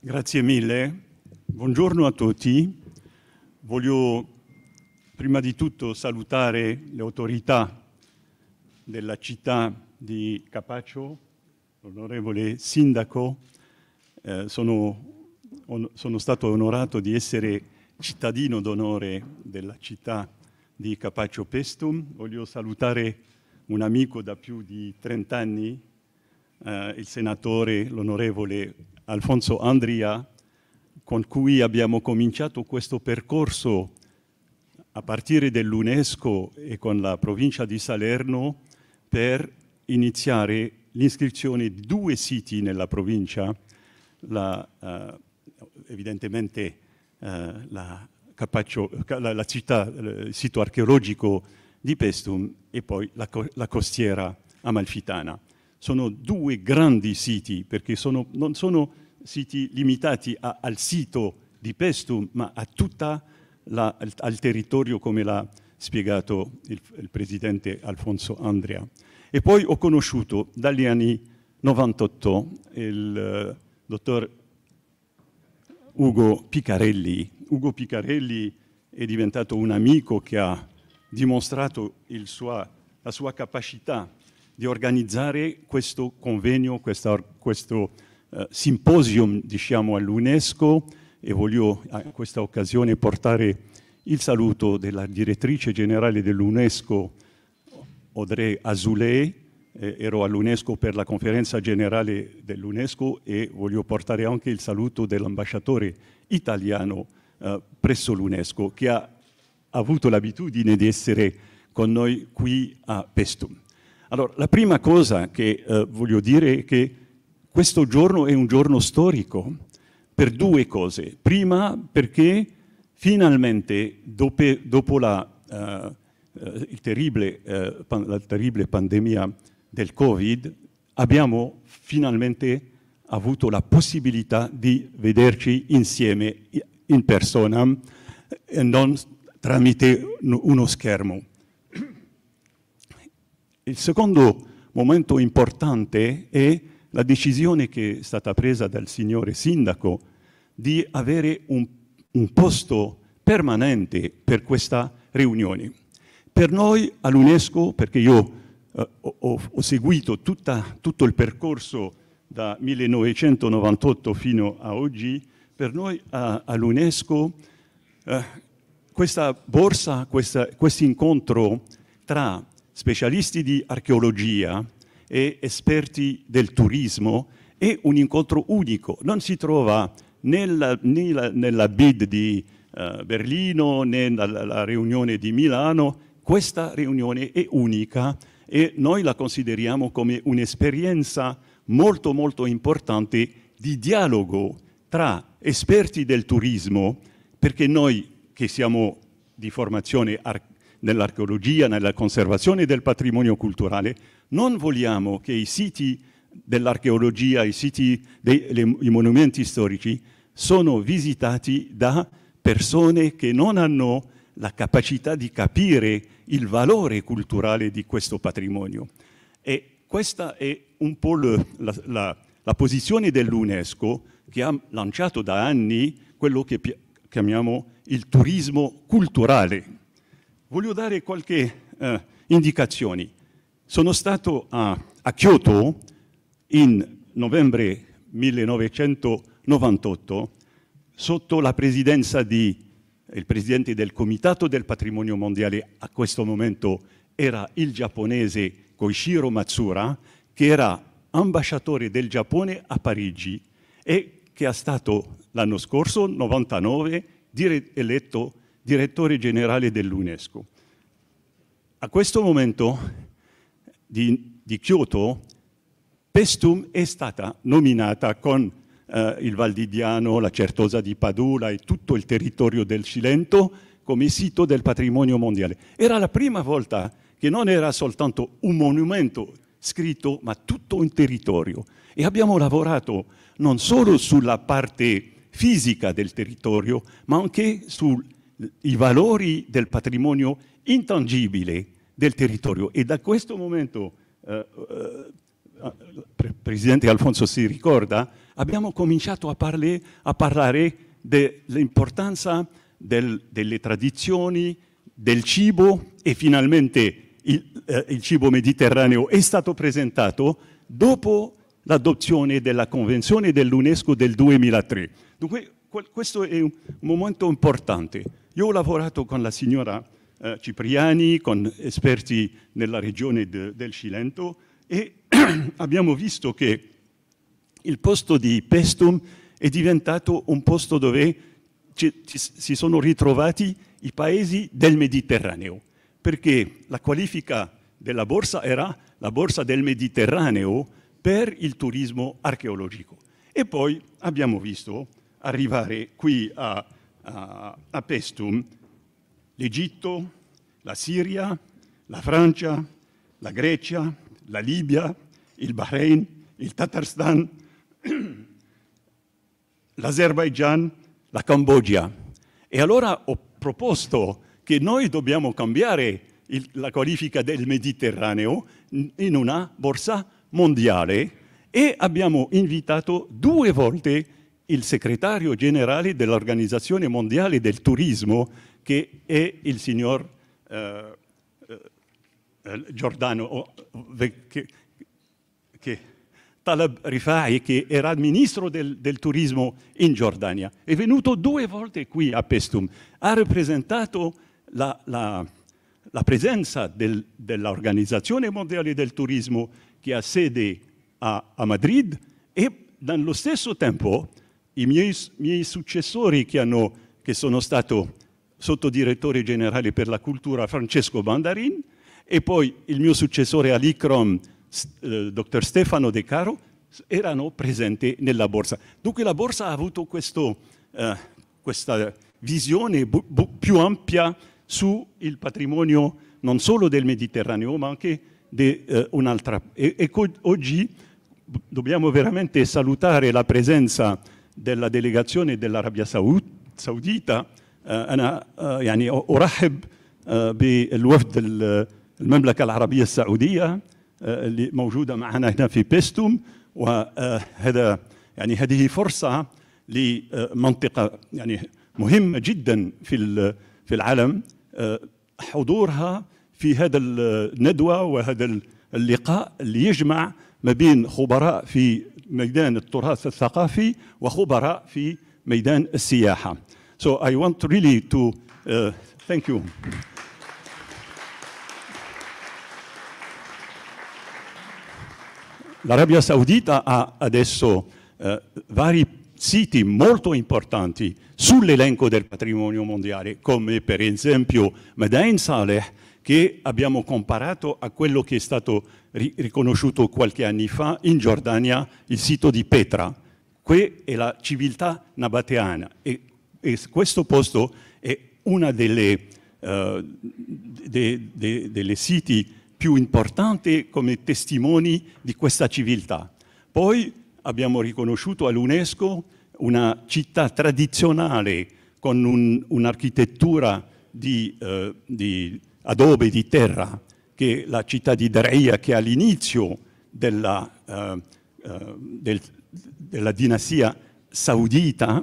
Grazie mille, buongiorno a tutti. Voglio prima di tutto salutare le autorità della città di Capaccio, l'onorevole sindaco, eh, sono, on, sono, stato onorato di essere cittadino d'onore della città di Capaccio Pestum. Voglio salutare un amico da più di 30 anni, eh, il senatore, l'onorevole Alfonso Andria, con cui abbiamo cominciato questo percorso a partire dall'UNESCO e con la provincia di Salerno per iniziare l'iscrizione di due siti nella provincia, la, uh, evidentemente uh, la, Capaccio, la, la, città, il sito archeologico di Pestum e poi la, la costiera amalfitana. Sono due grandi siti perché sono, non sono siti limitati a, al sito di Pestum ma tutta, al territorio come la spiegato il, il presidente Alfonso Andrea. E poi ho conosciuto dagli anni 98 il uh, dottor Ugo Piccarelli. Ugo Piccarelli è diventato un amico che ha dimostrato sua, la sua capacità di organizzare questo convegno, questa, questo uh, simposium diciamo, all'UNESCO e voglio a questa occasione portare il saluto della direttrice generale dell'UNESCO, Audrey Azoulay, eh, ero all'UNESCO per la conferenza generale dell'UNESCO e voglio portare anche il saluto dell'ambasciatore italiano eh, presso l'UNESCO che ha avuto l'abitudine di essere con noi qui a Pestum. Allora, la prima cosa che eh, voglio dire è che questo giorno è un giorno storico per due cose. Prima perché Finalmente, dopo, dopo la, uh, terribile, uh, pan, la, terribile, pandemia del Covid, abbiamo finalmente avuto la possibilità di vederci insieme in persona e non tramite uno schermo. Il secondo momento importante è la decisione che è stata presa dal signore sindaco di avere un un posto permanente per questa riunione. Per noi all'UNESCO, perché io eh, ho, ho, seguito tutta, tutto il percorso da 1998 fino a oggi, per noi eh, all'UNESCO eh, questa borsa, questo incontro tra specialisti di archeologia e esperti del turismo è un incontro unico, non si trova nella, nella, nella BID di uh, Berlino né nella riunione di Milano, questa riunione è unica e noi la consideriamo come un'esperienza molto molto importante di dialogo tra esperti del turismo, perché noi che siamo di formazione nell'archeologia, nella conservazione del patrimonio culturale, non vogliamo che i siti dell'archeologia, i siti dei monumenti storici sono visitati da persone che non hanno la capacità di capire il valore culturale di questo patrimonio. E questa è un po' le, la, la, la, posizione dell'UNESCO che ha lanciato da anni quello che chiamiamo il turismo culturale. Voglio dare qualche eh, indicazione. Sono stato a, a Kyoto in novembre 1980, 98, sotto la presidenza di il presidente del Comitato del Patrimonio Mondiale a questo momento era il giapponese Koishiro Matsura, che era ambasciatore del Giappone a Parigi e che è stato l'anno scorso, 99, dire eletto direttore generale dell'UNESCO. A questo momento di, di Kyoto, Pestum è stata nominata con eh, il Diano, la Certosa di Padula e tutto il territorio del Cilento come sito del patrimonio mondiale. Era la prima volta che non era soltanto un monumento scritto, ma tutto un territorio. E abbiamo lavorato non solo sulla parte fisica del territorio, ma anche sui valori del patrimonio intangibile del territorio. E da questo momento, eh, eh, eh Presidente Alfonso si ricorda, abbiamo cominciato a, parli, a parlare dell'importanza del, delle tradizioni, del cibo e finalmente il, eh, il cibo mediterraneo è stato presentato dopo l'adozione della Convenzione dell'UNESCO del 2003. Dunque questo è un momento importante. Io ho lavorato con la signora eh, Cipriani, con esperti nella regione de, del Cilento e *clears throat* abbiamo visto che il posto di Pestum è diventato un posto dove ci, ci, si sono ritrovati i paesi del Mediterraneo, perché la qualifica della borsa era la borsa del Mediterraneo per il turismo archeologico. E poi abbiamo visto arrivare qui a, a, a Pestum l'Egitto, la Siria, la Francia, la Grecia, la Libia, il Bahrain, il Tatarstan, *clears throat* l'Azerbaigian, la Cambogia. E allora ho proposto che noi dobbiamo cambiare il, la qualifica del Mediterraneo in una borsa mondiale e abbiamo invitato due volte il segretario generale dell'Organizzazione Mondiale del Turismo, che è il signor eh, eh, Giordano, oh, oh che, che Talab Rifai, che era ministro del, del, turismo in Giordania, è venuto due volte qui a Pestum, ha rappresentato la, la, la presenza del, dell'Organizzazione Mondiale del Turismo che ha sede a, a Madrid e nello stesso tempo i miei, miei successori che, hanno, che sono stato sottodirettore generale per la cultura Francesco Bandarin e poi il mio successore all'ICROM eh, dottor Stefano De Caro erano presenti nella borsa. Dunque la borsa ha avuto questo, eh, questa visione più ampia sul patrimonio non solo del Mediterraneo ma anche di eh, un'altra. E, e oggi dobbiamo veramente salutare la presenza della delegazione dell'Arabia Saudita, أنا يعني أرحب بالوفد المملكة العربية السعودية آه، اللي موجوده معنا هنا في بيستوم وهذا يعني هذه فرصه لمنطقه يعني مهمه جدا في في العالم آه، حضورها في هذا الندوه وهذا اللقاء اللي يجمع ما بين خبراء في ميدان التراث الثقافي وخبراء في ميدان السياحه. So I want really to uh, thank you. L'Arabia Saudita ha adesso eh, vari siti molto importanti sull'elenco del patrimonio mondiale, come per esempio Medain Saleh, che abbiamo comparato a quello che è stato ri riconosciuto qualche anno fa in Giordania, il sito di Petra. Qui è la civiltà nabateana e, e questo posto è uno dei eh, de, de, de, siti più importanti come testimoni di questa civiltà. Poi abbiamo riconosciuto all'UNESCO una città tradizionale con un, un'architettura di, eh, di, adobe, di terra, che è la città di Dreia, che all'inizio della, eh, eh, del, della dinastia saudita.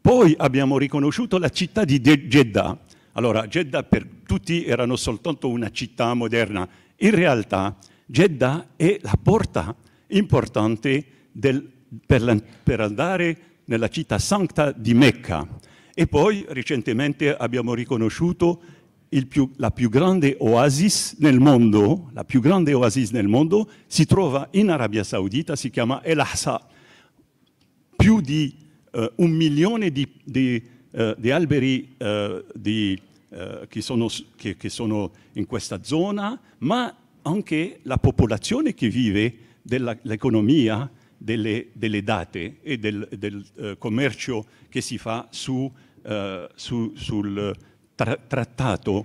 Poi abbiamo riconosciuto la città di Jeddah. Allora, Jeddah per tutti erano soltanto una città moderna. In realtà Jeddah è la porta importante del, per, la, per andare nella città santa di Mecca. E poi recentemente abbiamo riconosciuto più, la più grande oasis nel mondo, la più grande oasis nel mondo, si trova in Arabia Saudita, si chiama El Ahsa. Più di eh, un milione di, di, eh, di alberi eh, di eh, che, sono, che, che sono in questa zona, ma anche la popolazione che vive dell'economia delle, delle, date e del, del eh, commercio che si fa su, eh, su, sul tra trattato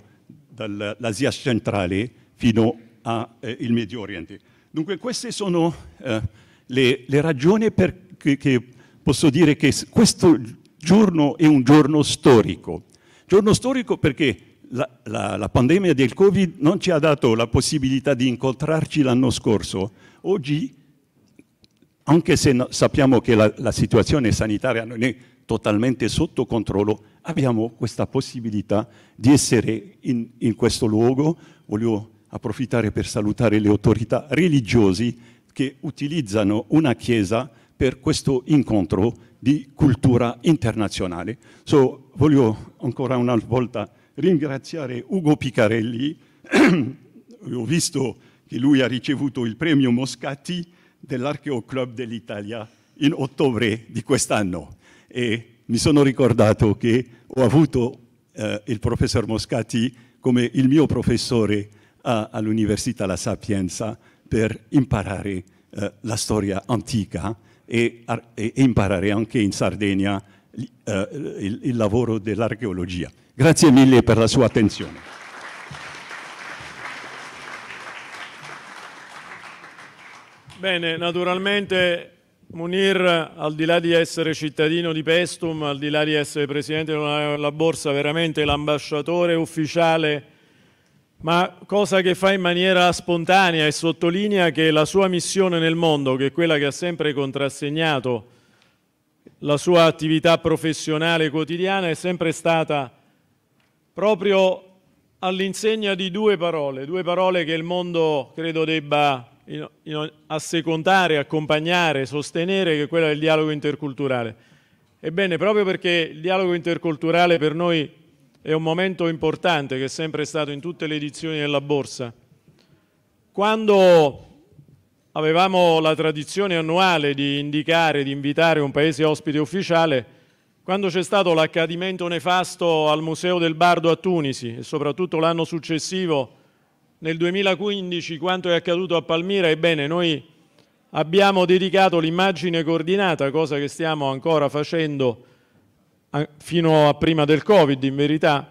dall'Asia centrale fino al eh, Medio Oriente. Dunque queste sono eh, le, le, ragioni per cui posso dire che questo giorno è un giorno storico. Giorno storico perché la, la, la, pandemia del Covid non ci ha dato la possibilità di incontrarci l'anno scorso. Oggi, anche se no, sappiamo che la, la situazione sanitaria non è totalmente sotto controllo, abbiamo questa possibilità di essere in, in, questo luogo. Voglio approfittare per salutare le autorità religiosi che utilizzano una chiesa per questo incontro di cultura internazionale. So, voglio ancora una volta ringraziare Ugo Piccarelli, *clears throat* ho visto che lui ha ricevuto il premio Moscati dell'Archeo Club dell'Italia in ottobre di quest'anno e mi sono ricordato che ho avuto eh, il professor Moscati come il mio professore all'Università La Sapienza per imparare eh, la storia antica e, e imparare anche in Sardegna eh, il, il lavoro dell'archeologia. Grazie mille per la sua attenzione. Bene, naturalmente Munir, al di là di essere cittadino di Pestum, al di là di essere presidente della borsa, veramente l'ambasciatore ufficiale ma cosa che fa in maniera spontanea e sottolinea che la sua missione nel mondo, che è quella che ha sempre contrassegnato la sua attività professionale quotidiana, è sempre stata proprio all'insegna di due parole, due parole che il mondo credo debba assecondare, accompagnare, sostenere, che è quella del dialogo interculturale. Ebbene, proprio perché il dialogo interculturale per noi è un momento importante che è sempre stato in tutte le edizioni della Borsa. Quando avevamo la tradizione annuale di indicare, di invitare un paese ospite ufficiale, quando c'è stato l'accadimento nefasto al Museo del Bardo a Tunisi e soprattutto l'anno successivo, nel 2015, quanto è accaduto a Palmira, ebbene noi abbiamo dedicato l'immagine coordinata, cosa che stiamo ancora facendo fino a prima del Covid in verità,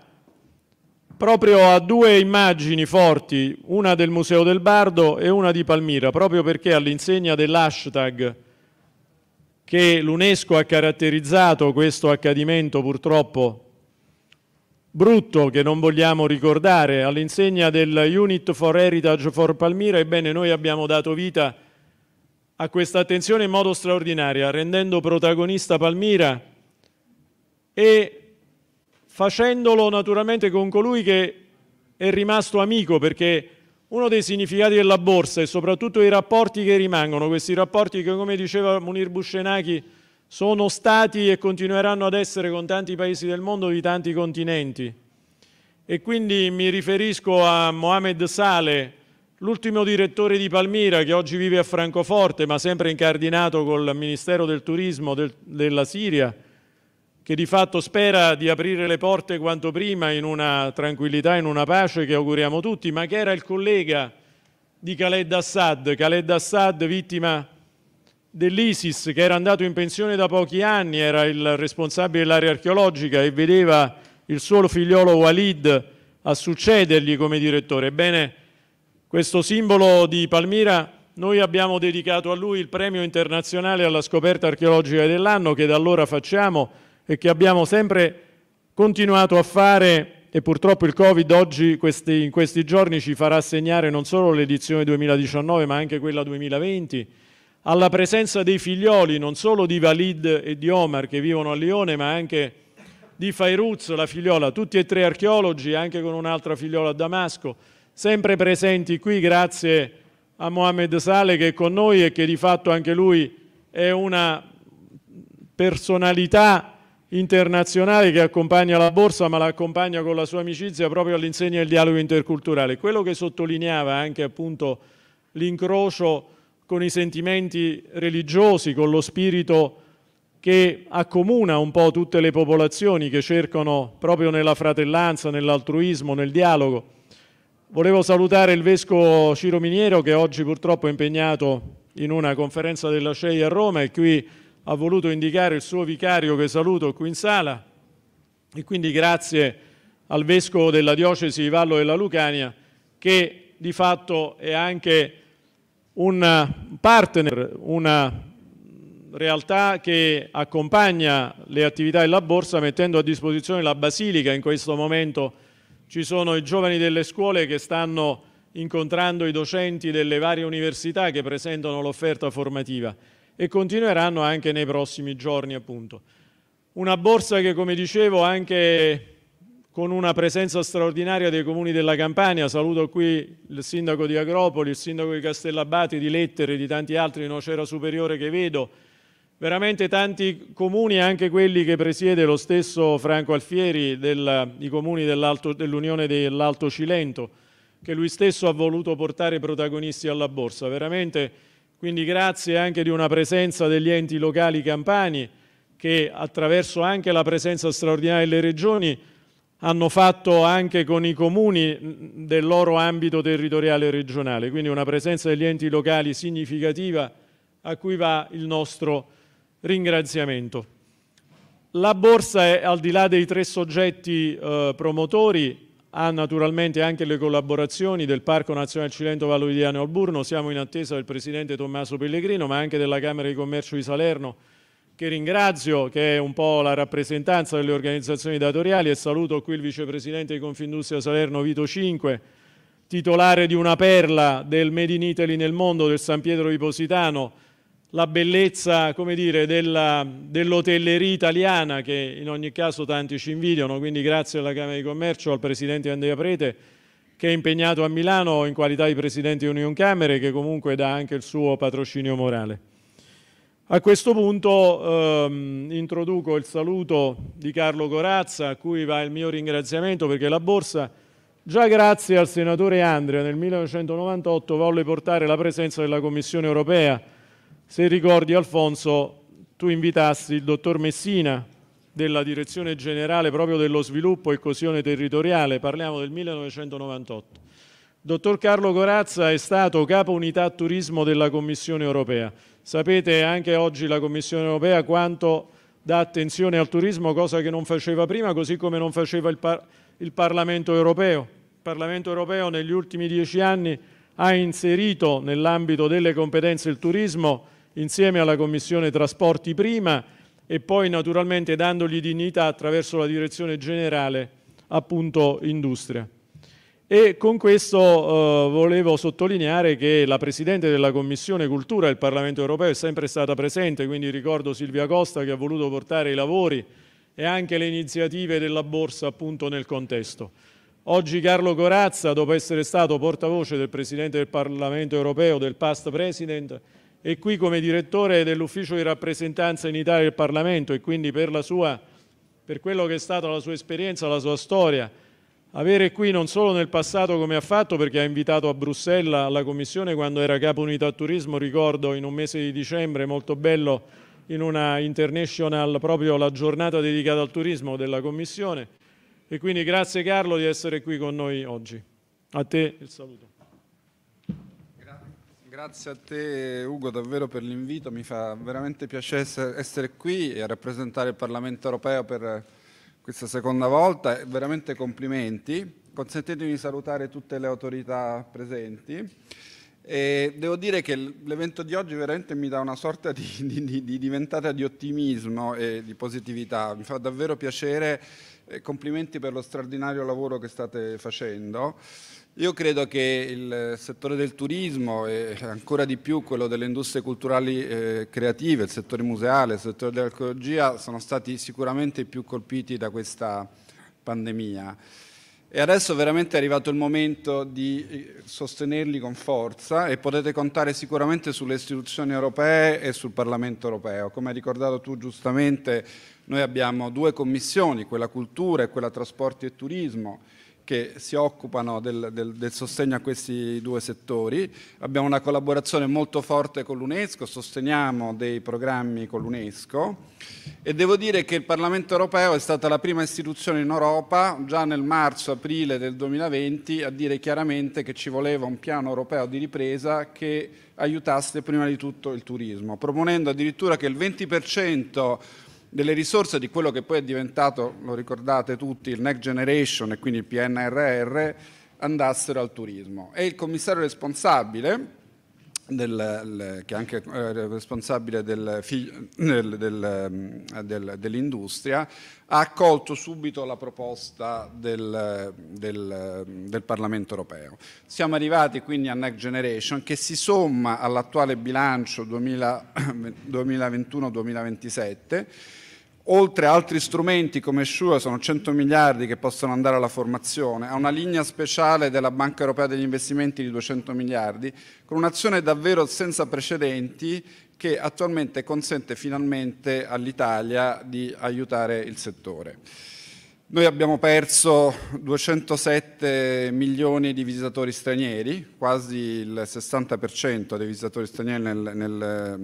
proprio a due immagini forti, una del Museo del Bardo e una di Palmira, proprio perché all'insegna dell'hashtag che l'UNESCO ha caratterizzato questo accadimento purtroppo brutto che non vogliamo ricordare, all'insegna del Unit for Heritage for Palmira, ebbene noi abbiamo dato vita a questa attenzione in modo straordinario, rendendo protagonista Palmira e facendolo naturalmente con colui che è rimasto amico perché uno dei significati della borsa è soprattutto i rapporti che rimangono, questi rapporti che come diceva Munir Buscenaki sono stati e continueranno ad essere con tanti paesi del mondo di tanti continenti. E quindi mi riferisco a Mohamed Saleh, l'ultimo direttore di Palmira che oggi vive a Francoforte ma sempre incardinato col Ministero del Turismo del, della Siria che di fatto spera di aprire le porte quanto prima in una tranquillità, in una pace che auguriamo tutti, ma che era il collega di Khaled Assad, Khaled Assad vittima dell'ISIS che era andato in pensione da pochi anni, era il responsabile dell'area archeologica e vedeva il suo figliolo Walid a succedergli come direttore. Ebbene, questo simbolo di Palmira noi abbiamo dedicato a lui il premio internazionale alla scoperta archeologica dell'anno che da allora facciamo e che abbiamo sempre continuato a fare e purtroppo il Covid oggi questi, in questi giorni ci farà segnare non solo l'edizione 2019 ma anche quella 2020, alla presenza dei figlioli non solo di Valid e di Omar che vivono a Lione ma anche di Fairuz, la figliola, tutti e tre archeologi anche con un'altra figliola a Damasco, sempre presenti qui grazie a Mohamed Saleh che è con noi e che di fatto anche lui è una personalità internazionale che accompagna la borsa ma la accompagna con la sua amicizia proprio all'insegna del dialogo interculturale. Quello che sottolineava anche appunto l'incrocio con i sentimenti religiosi, con lo spirito che accomuna un po' tutte le popolazioni che cercano proprio nella fratellanza, nell'altruismo, nel dialogo. Volevo salutare il vescovo Ciro Miniero che oggi purtroppo è impegnato in una conferenza della CEI a Roma e qui ha voluto indicare il suo vicario che saluto qui in sala e quindi grazie al vescovo della diocesi di Vallo della Lucania che di fatto è anche un partner, una realtà che accompagna le attività della Borsa mettendo a disposizione la Basilica. In questo momento ci sono i giovani delle scuole che stanno incontrando i docenti delle varie università che presentano l'offerta formativa e continueranno anche nei prossimi giorni appunto. Una borsa che come dicevo anche con una presenza straordinaria dei comuni della Campania, saluto qui il sindaco di Agropoli, il sindaco di Castellabate, di Lettere, e di tanti altri, di Nocera Superiore che vedo, veramente tanti comuni, anche quelli che presiede lo stesso Franco Alfieri, del, i comuni dell'Unione dell dell'Alto Cilento, che lui stesso ha voluto portare protagonisti alla borsa. Veramente quindi grazie anche di una presenza degli enti locali campani che attraverso anche la presenza straordinaria delle regioni hanno fatto anche con i comuni del loro ambito territoriale regionale, quindi una presenza degli enti locali significativa a cui va il nostro ringraziamento. La borsa è al di là dei tre soggetti eh, promotori ha naturalmente anche le collaborazioni del Parco Nazionale Cilento Vallovidiano Alburno, siamo in attesa del Presidente Tommaso Pellegrino ma anche della Camera di Commercio di Salerno che ringrazio, che è un po' la rappresentanza delle organizzazioni datoriali e saluto qui il Vicepresidente di Confindustria Salerno Vito Cinque, titolare di una perla del Made in Italy nel mondo del San Pietro di Positano, la bellezza dire, della, dell'hotelleria italiana che in ogni caso tanti ci invidiano, quindi grazie alla Camera di Commercio, al Presidente Andrea Prete che è impegnato a Milano in qualità di Presidente di Union Camere che comunque dà anche il suo patrocinio morale. A questo punto ehm, introduco il saluto di Carlo Corazza a cui va il mio ringraziamento perché la Borsa Già grazie al senatore Andrea nel 1998 volle portare la presenza della Commissione europea se ricordi Alfonso, tu invitasti il dottor Messina della Direzione Generale proprio dello Sviluppo e Coesione Territoriale, parliamo del 1998. Dottor Carlo Corazza è stato capo unità turismo della Commissione Europea. Sapete anche oggi la Commissione Europea quanto dà attenzione al turismo, cosa che non faceva prima, così come non faceva il, par il Parlamento Europeo. Il Parlamento Europeo negli ultimi dieci anni ha inserito nell'ambito delle competenze il turismo insieme alla Commissione Trasporti prima e poi naturalmente dandogli dignità attraverso la direzione generale appunto Industria. E con questo eh, volevo sottolineare che la Presidente della Commissione Cultura del Parlamento europeo è sempre stata presente, quindi ricordo Silvia Costa che ha voluto portare i lavori e anche le iniziative della Borsa appunto nel contesto. Oggi Carlo Corazza, dopo essere stato portavoce del Presidente del Parlamento europeo, del Past President, e qui come direttore dell'ufficio di rappresentanza in Italia del Parlamento e quindi per la sua per quello che è stata la sua esperienza, la sua storia, avere qui non solo nel passato come ha fatto perché ha invitato a Bruxelles alla commissione quando era capo unità turismo, ricordo in un mese di dicembre molto bello in una international proprio la giornata dedicata al turismo della commissione e quindi grazie Carlo di essere qui con noi oggi. A te il saluto. Grazie a te Ugo davvero per l'invito, mi fa veramente piacere essere qui e rappresentare il Parlamento europeo per questa seconda volta, veramente complimenti. Consentitemi di salutare tutte le autorità presenti. E devo dire che l'evento di oggi veramente mi dà una sorta di, di, di, diventata di ottimismo e di positività, mi fa davvero piacere e complimenti per lo straordinario lavoro che state facendo. Io credo che il settore del turismo e ancora di più quello delle industrie culturali eh, creative, il settore museale, il settore dell'archeologia sono stati sicuramente più colpiti da questa pandemia. E adesso veramente è arrivato il momento di eh, sostenerli con forza e potete contare sicuramente sulle istituzioni europee e sul Parlamento europeo. Come hai ricordato tu giustamente, noi abbiamo due commissioni, quella cultura e quella trasporti e turismo che si occupano del, del, del, sostegno a questi due settori. Abbiamo una collaborazione molto forte con l'UNESCO, sosteniamo dei programmi con l'UNESCO e devo dire che il Parlamento europeo è stata la prima istituzione in Europa, già nel marzo-aprile del 2020, a dire chiaramente che ci voleva un piano europeo di ripresa che aiutasse prima di tutto il turismo, proponendo addirittura che il 20% delle risorse di quello che poi è diventato, lo ricordate tutti, il Next Generation e quindi il PNRR, andassero al turismo. E il commissario responsabile, del, che è anche eh, responsabile del, mm, del, dell'industria, ha accolto subito la proposta del, Parlamento europeo. Siamo arrivati quindi a Next Generation che si somma all'attuale bilancio 2021-2027 *clears throat* oltre a altri strumenti come SURE, sono 100 miliardi che possono andare alla formazione, a una linea speciale della Banca Europea degli investimenti di 200 miliardi, con un'azione davvero senza precedenti che attualmente consente finalmente all'Italia di aiutare il settore. Noi abbiamo perso 207 milioni di visitatori stranieri, quasi il 60% dei visitatori stranieri nel, nel,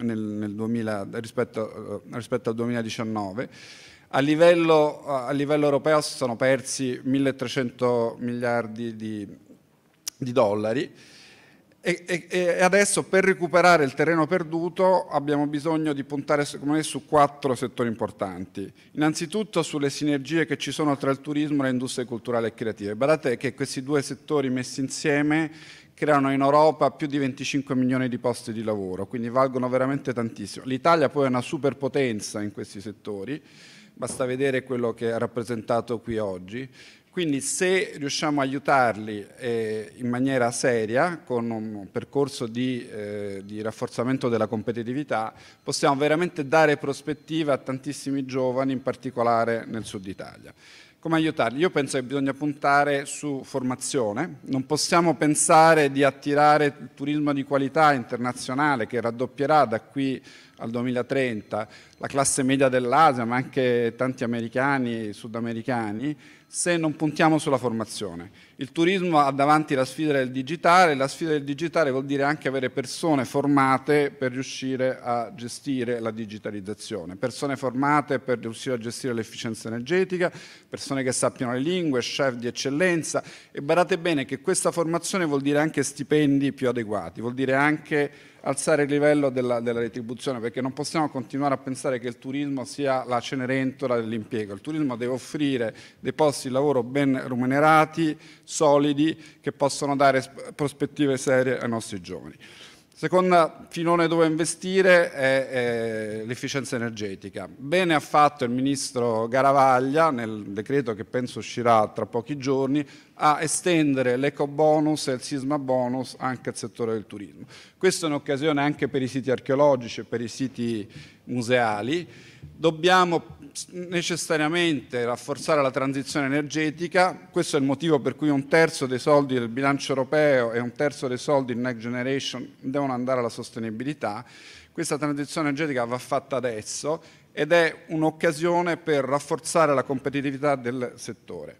nel 2000, rispetto, rispetto, al 2019. A livello, a livello europeo si sono persi 1.300 miliardi di, di dollari. E, e, e adesso per recuperare il terreno perduto abbiamo bisogno di puntare me, su quattro settori importanti. Innanzitutto sulle sinergie che ci sono tra il turismo e le industrie culturali e creative. Guardate che questi due settori messi insieme creano in Europa più di 25 milioni di posti di lavoro, quindi valgono veramente tantissimo. L'Italia poi è una superpotenza in questi settori, basta vedere quello che è rappresentato qui oggi. Quindi se riusciamo a aiutarli eh, in maniera seria, con un percorso di, eh, di, rafforzamento della competitività, possiamo veramente dare prospettiva a tantissimi giovani, in particolare nel sud Italia. Come aiutarli? Io penso che bisogna puntare su formazione, non possiamo pensare di attirare il turismo di qualità internazionale che raddoppierà da qui al 2030, la classe media dell'Asia, ma anche tanti americani e sudamericani, se non puntiamo sulla formazione. Il turismo ha davanti la sfida del digitale, la sfida del digitale vuol dire anche avere persone formate per riuscire a gestire la digitalizzazione, persone formate per riuscire a gestire l'efficienza energetica, persone che sappiano le lingue, chef di eccellenza e badate bene che questa formazione vuol dire anche stipendi più adeguati, vuol dire anche alzare il livello della, della, retribuzione, perché non possiamo continuare a pensare che il turismo sia la cenerentola dell'impiego. Il turismo deve offrire dei posti di lavoro ben remunerati, solidi, che possono dare prospettive serie ai nostri giovani. Seconda filone dove investire è, è l'efficienza energetica. Bene ha fatto il ministro Garavaglia nel decreto che penso uscirà tra pochi giorni a estendere l'eco bonus e il sisma bonus anche al settore del turismo. Questa è un'occasione anche per i siti archeologici e per i siti museali dobbiamo necessariamente rafforzare la transizione energetica, questo è il motivo per cui un terzo dei soldi del bilancio europeo e un terzo dei soldi del Next Generation devono andare alla sostenibilità, questa transizione energetica va fatta adesso ed è un'occasione per rafforzare la competitività del settore.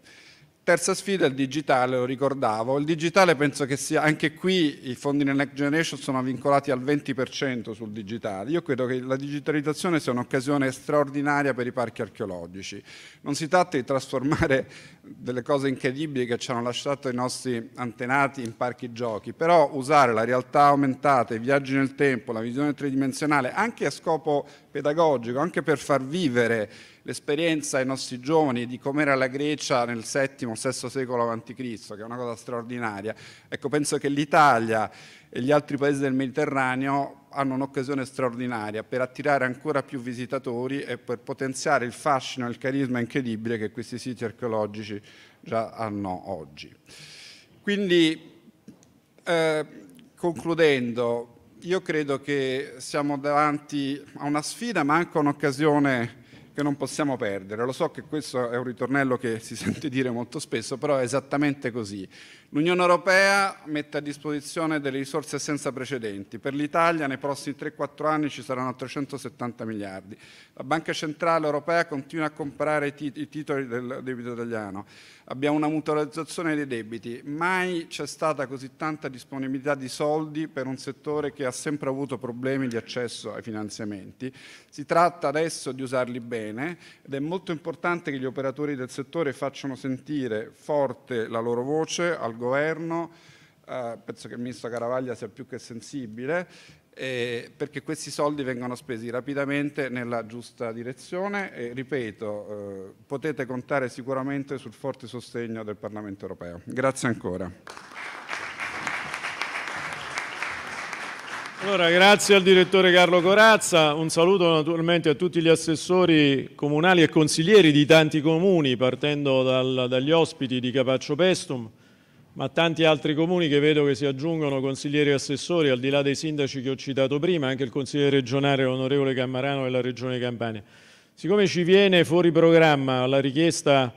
Terza sfida è il digitale, lo ricordavo. Il digitale penso che sia, anche qui i fondi nel Next Generation sono vincolati al 20% sul digitale. Io credo che la digitalizzazione sia un'occasione straordinaria per i parchi archeologici. Non si tratta di trasformare delle cose incredibili che ci hanno lasciato i nostri antenati in parchi giochi, però usare la realtà aumentata, i viaggi nel tempo, la visione tridimensionale, anche a scopo pedagogico, anche per far vivere l'esperienza ai nostri giovani di com'era la Grecia nel VII, VI secolo a.C., che è una cosa straordinaria. Ecco, penso che l'Italia e gli altri paesi del Mediterraneo hanno un'occasione straordinaria per attirare ancora più visitatori e per potenziare il fascino e il carisma incredibile che questi siti archeologici già hanno oggi. Quindi, eh, concludendo, io credo che siamo davanti a una sfida ma anche a un'occasione che non possiamo perdere. Lo so che questo è un ritornello che si *laughs* sente dire molto spesso, però è esattamente così. L'Unione Europea mette a disposizione delle risorse senza precedenti. Per l'Italia nei prossimi 3-4 anni ci saranno 370 miliardi. La Banca Centrale Europea continua a comprare i, titoli del debito italiano. Abbiamo una mutualizzazione dei debiti. Mai c'è stata così tanta disponibilità di soldi per un settore che ha sempre avuto problemi di accesso ai finanziamenti. Si tratta adesso di usarli bene bene ed è molto importante che gli operatori del settore facciano sentire forte la loro voce al governo, eh, penso che il ministro Caravaglia sia più che sensibile, eh, perché questi soldi vengano spesi rapidamente nella giusta direzione e ripeto, eh, potete contare sicuramente sul forte sostegno del Parlamento europeo. Grazie ancora. Allora, grazie al direttore Carlo Corazza, un saluto naturalmente a tutti gli assessori comunali e consiglieri di tanti comuni, partendo dal, dagli ospiti di Capaccio Pestum, ma tanti altri comuni che vedo che si aggiungono consiglieri e assessori, al di là dei sindaci che ho citato prima, anche il consigliere regionale onorevole Cammarano della Regione Campania. Siccome ci viene fuori programma la richiesta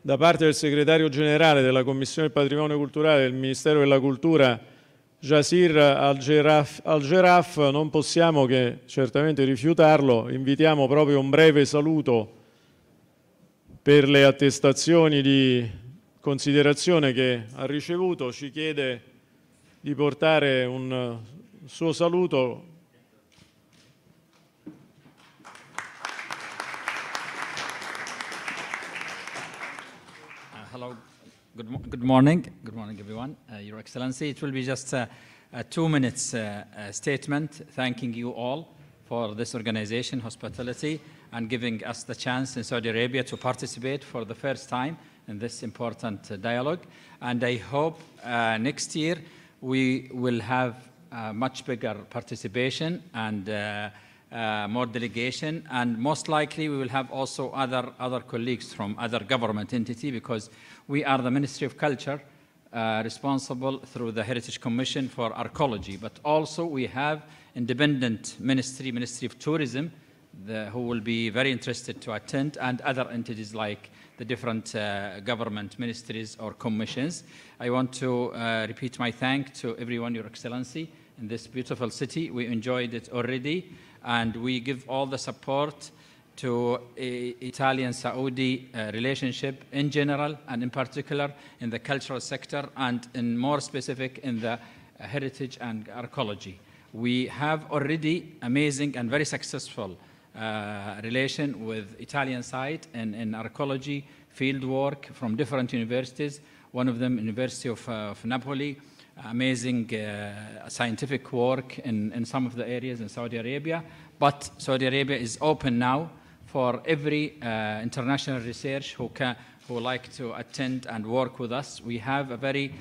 da parte del segretario generale della Commissione del Patrimonio Culturale del Ministero della Cultura Jasir al-Geraf, non possiamo che certamente rifiutarlo, invitiamo proprio un breve saluto per le attestazioni di considerazione che ha ricevuto, ci chiede di portare un suo saluto Good, mo good, morning. Good morning, everyone. Uh, Your Excellency, it will be just a, uh, a two minutes uh, uh, statement thanking you all for this organization, hospitality, and giving us the chance in Saudi Arabia to participate for the first time in this important uh, dialogue. And I hope uh, next year we will have much bigger participation and uh, more delegation, and most likely we will have also other, other colleagues from other government entity because we are the Ministry of Culture, uh, responsible through the Heritage Commission for archaeology, but also we have independent ministry, Ministry of Tourism, the, who will be very interested to attend, and other entities like the different uh, government ministries or commissions. I want to uh, repeat my thank to everyone, Your Excellency, in this beautiful city. We enjoyed it already, and we give all the support to Italian-Saudi uh, relationship in general and in particular in the cultural sector and in more specific in the uh, heritage and archaeology. We have already amazing and very successful uh, relation with Italian side in, in archaeology field work from different universities, one of them University of, uh, of Napoli, amazing uh, scientific work in, in some of the areas in Saudi Arabia. But Saudi Arabia is open now for every uh, international research who, can, who like to attend and work with us. We have a very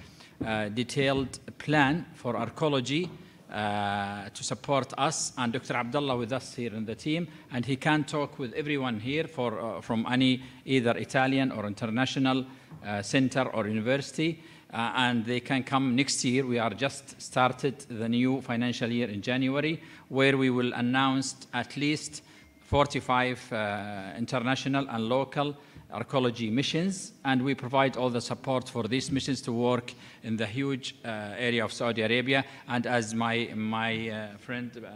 uh, detailed plan for archaeology uh, to support us and Dr. Abdullah with us here in the team and he can talk with everyone here for, uh, from any either Italian or international uh, center or university uh, and they can come next year. We are just started the new financial year in January where we will announce at least 45 uh, international and local archaeology missions, and we provide all the support for these missions to work in the huge uh, area of Saudi Arabia. And as my, my uh, friend uh,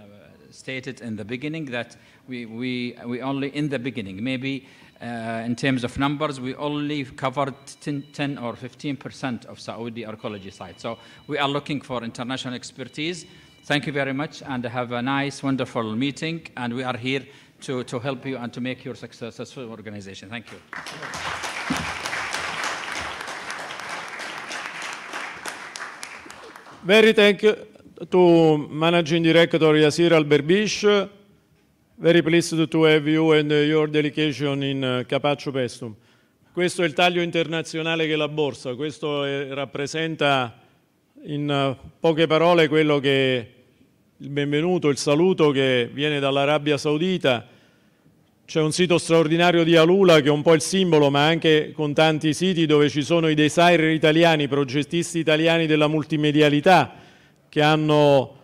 stated in the beginning, that we, we, we only in the beginning, maybe uh, in terms of numbers, we only covered 10, 10 or 15% of Saudi archaeology sites. So we are looking for international expertise. Thank you very much, and have a nice, wonderful meeting. And we are here to, to help you and to make your successful organization. Thank you. Very thank you to Managing Director Yasir Alberbish. Very pleased to have you and your delegation in uh, Capaccio Pestum. Questo è il taglio internazionale che la borsa, questo è, eh, rappresenta in uh, poche parole quello che il benvenuto, il saluto che viene dall'Arabia Saudita c'è un sito straordinario di Alula che è un po' il simbolo, ma anche con tanti siti dove ci sono i designer italiani, i progettisti italiani della multimedialità, che hanno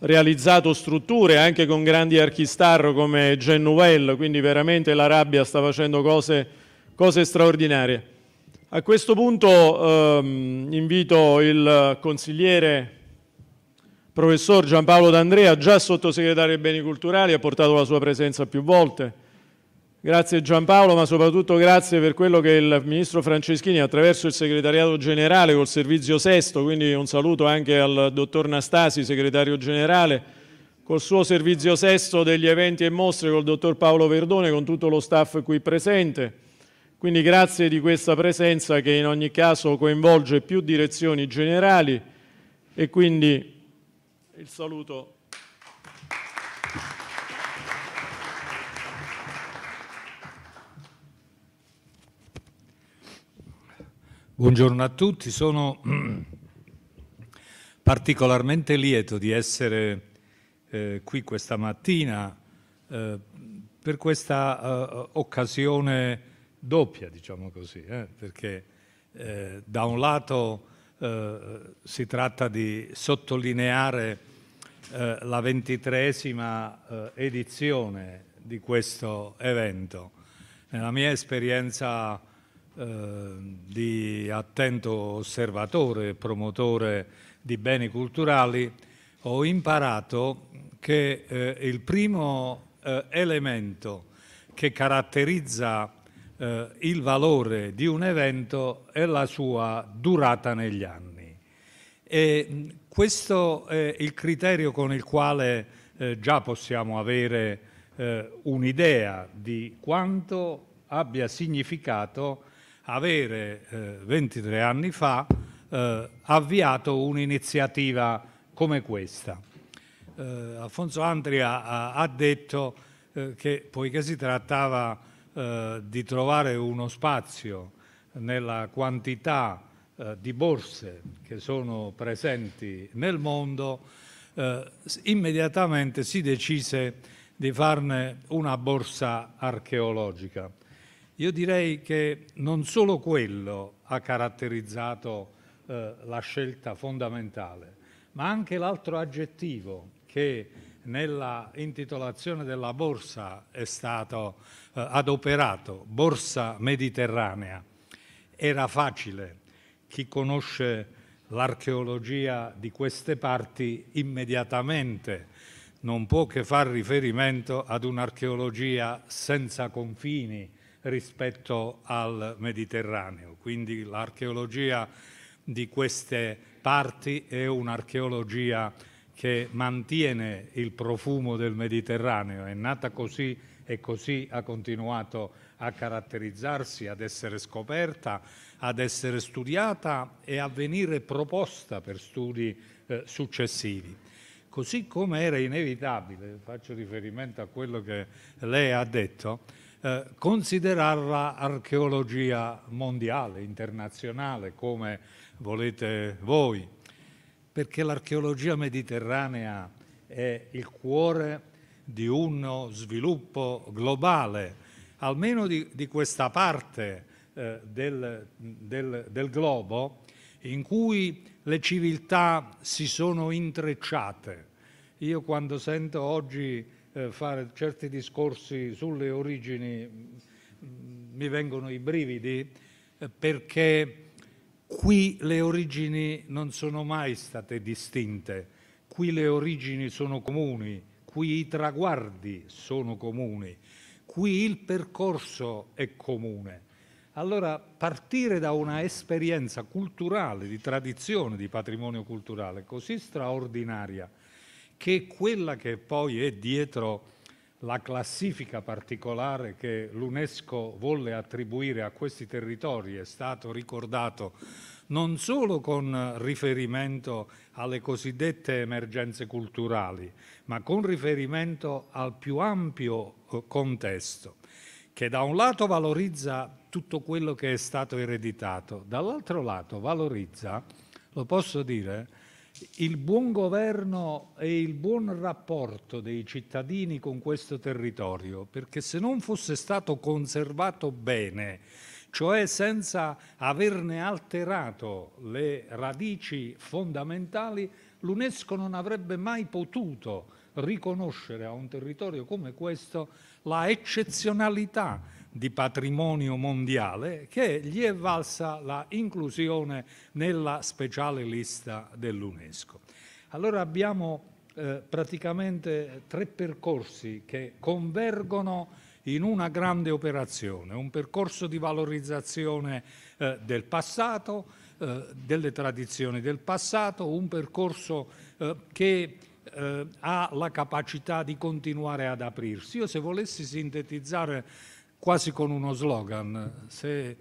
realizzato strutture anche con grandi archistar come Gen Genuel, quindi veramente l'Arabia sta facendo cose, cose straordinarie. A questo punto ehm, invito il consigliere professor Giampaolo D'Andrea, già sottosegretario ai beni culturali, ha portato la sua presenza più volte Grazie Giampaolo, ma soprattutto grazie per quello che il Ministro Franceschini attraverso il Segretariato Generale col Servizio Sesto, quindi un saluto anche al Dottor Nastasi, Segretario Generale, col suo Servizio Sesto degli eventi e mostre, col Dottor Paolo Verdone, con tutto lo staff qui presente. Quindi grazie di questa presenza che in ogni caso coinvolge più direzioni generali e quindi il saluto Buongiorno a tutti, sono *clears throat* particolarmente lieto di essere eh, qui questa mattina eh, per questa eh, occasione doppia, diciamo così, eh, perché eh, da un lato eh, si tratta di sottolineare la ventitresima edizione di questo evento. Nella mia esperienza di attento osservatore e promotore di beni culturali, ho imparato che eh, il primo eh, elemento che caratterizza eh, il valore di un evento è la sua durata negli anni. E questo è il criterio con il quale eh, già possiamo avere eh, un'idea di quanto abbia significato avere eh, 23 anni fa eh, avviato un'iniziativa come questa. Eh, Alfonso Andria ha, ha detto eh, che poiché si trattava eh, di trovare uno spazio nella quantità eh, di borse che sono presenti nel mondo, immediatamente si decise di farne una borsa archeologica. Io direi che non solo quello ha caratterizzato eh, la scelta fondamentale, ma anche l'altro aggettivo che nella intitolazione della borsa è stato eh, adoperato, borsa mediterranea. Era facile, chi conosce l'archeologia di queste parti immediatamente non può che far riferimento ad un'archeologia senza confini, rispetto al Mediterraneo. Quindi l'archeologia di queste parti è un'archeologia che mantiene il profumo del Mediterraneo, è nata così e così ha continuato a caratterizzarsi, ad essere scoperta, ad essere studiata e a venire proposta per studi eh, successivi. Così come era inevitabile, faccio riferimento a quello che lei ha detto, eh, considerarla archeologia mondiale, internazionale, come volete voi, perché l'archeologia mediterranea è il cuore di uno sviluppo globale, almeno di, di questa parte eh, del, del, del globo, in cui le civiltà si sono intrecciate. Io quando sento oggi eh, fare certi discorsi sulle origini mm, mi vengono i brividi eh, perché qui le origini non sono mai state distinte, qui le origini sono comuni, qui i traguardi sono comuni, qui il percorso è comune. Allora partire da una esperienza culturale, di tradizione, di patrimonio culturale così straordinaria, che quella che poi è dietro la classifica particolare che l'UNESCO volle attribuire a questi territori è stato ricordato non solo con riferimento alle cosiddette emergenze culturali, ma con riferimento al più ampio eh, contesto, che da un lato valorizza tutto quello che è stato ereditato, dall'altro lato valorizza, lo posso dire, il buon governo e il buon rapporto dei cittadini con questo territorio, perché se non fosse stato conservato bene, cioè senza averne alterato le radici fondamentali, l'UNESCO non avrebbe mai potuto riconoscere a un territorio come questo la eccezionalità di patrimonio mondiale che gli è valsa la inclusione nella speciale lista dell'UNESCO. Allora abbiamo eh, praticamente tre percorsi che convergono in una grande operazione, un percorso di valorizzazione eh, del passato, eh, delle tradizioni del passato, un percorso eh, che eh, ha la capacità di continuare ad aprirsi. Io se volessi sintetizzare quasi con uno slogan. Se eh,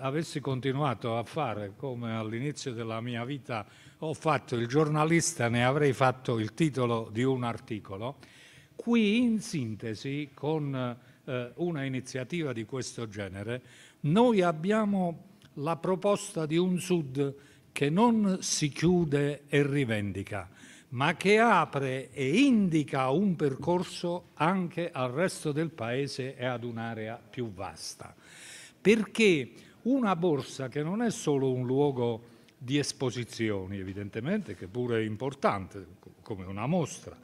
avessi continuato a fare come all'inizio della mia vita ho fatto il giornalista, ne avrei fatto il titolo di un articolo. Qui in sintesi, con eh, una iniziativa di questo genere, noi abbiamo la proposta di un Sud che non si chiude e rivendica, ma che apre e indica un percorso anche al resto del Paese e ad un'area più vasta. Perché una borsa che non è solo un luogo di esposizioni, evidentemente, che pure è importante, come una mostra,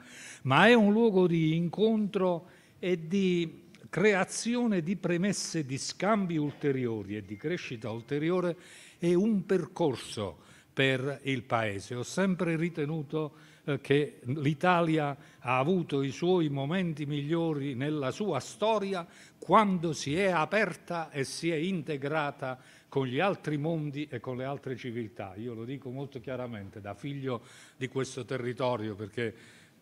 ma è un luogo di incontro e di creazione di premesse di scambi ulteriori e di crescita ulteriore è un percorso per il Paese. Ho sempre ritenuto eh, che l'Italia ha avuto i suoi momenti migliori nella sua storia quando si è aperta e si è integrata con gli altri mondi e con le altre civiltà. Io lo dico molto chiaramente da figlio di questo territorio perché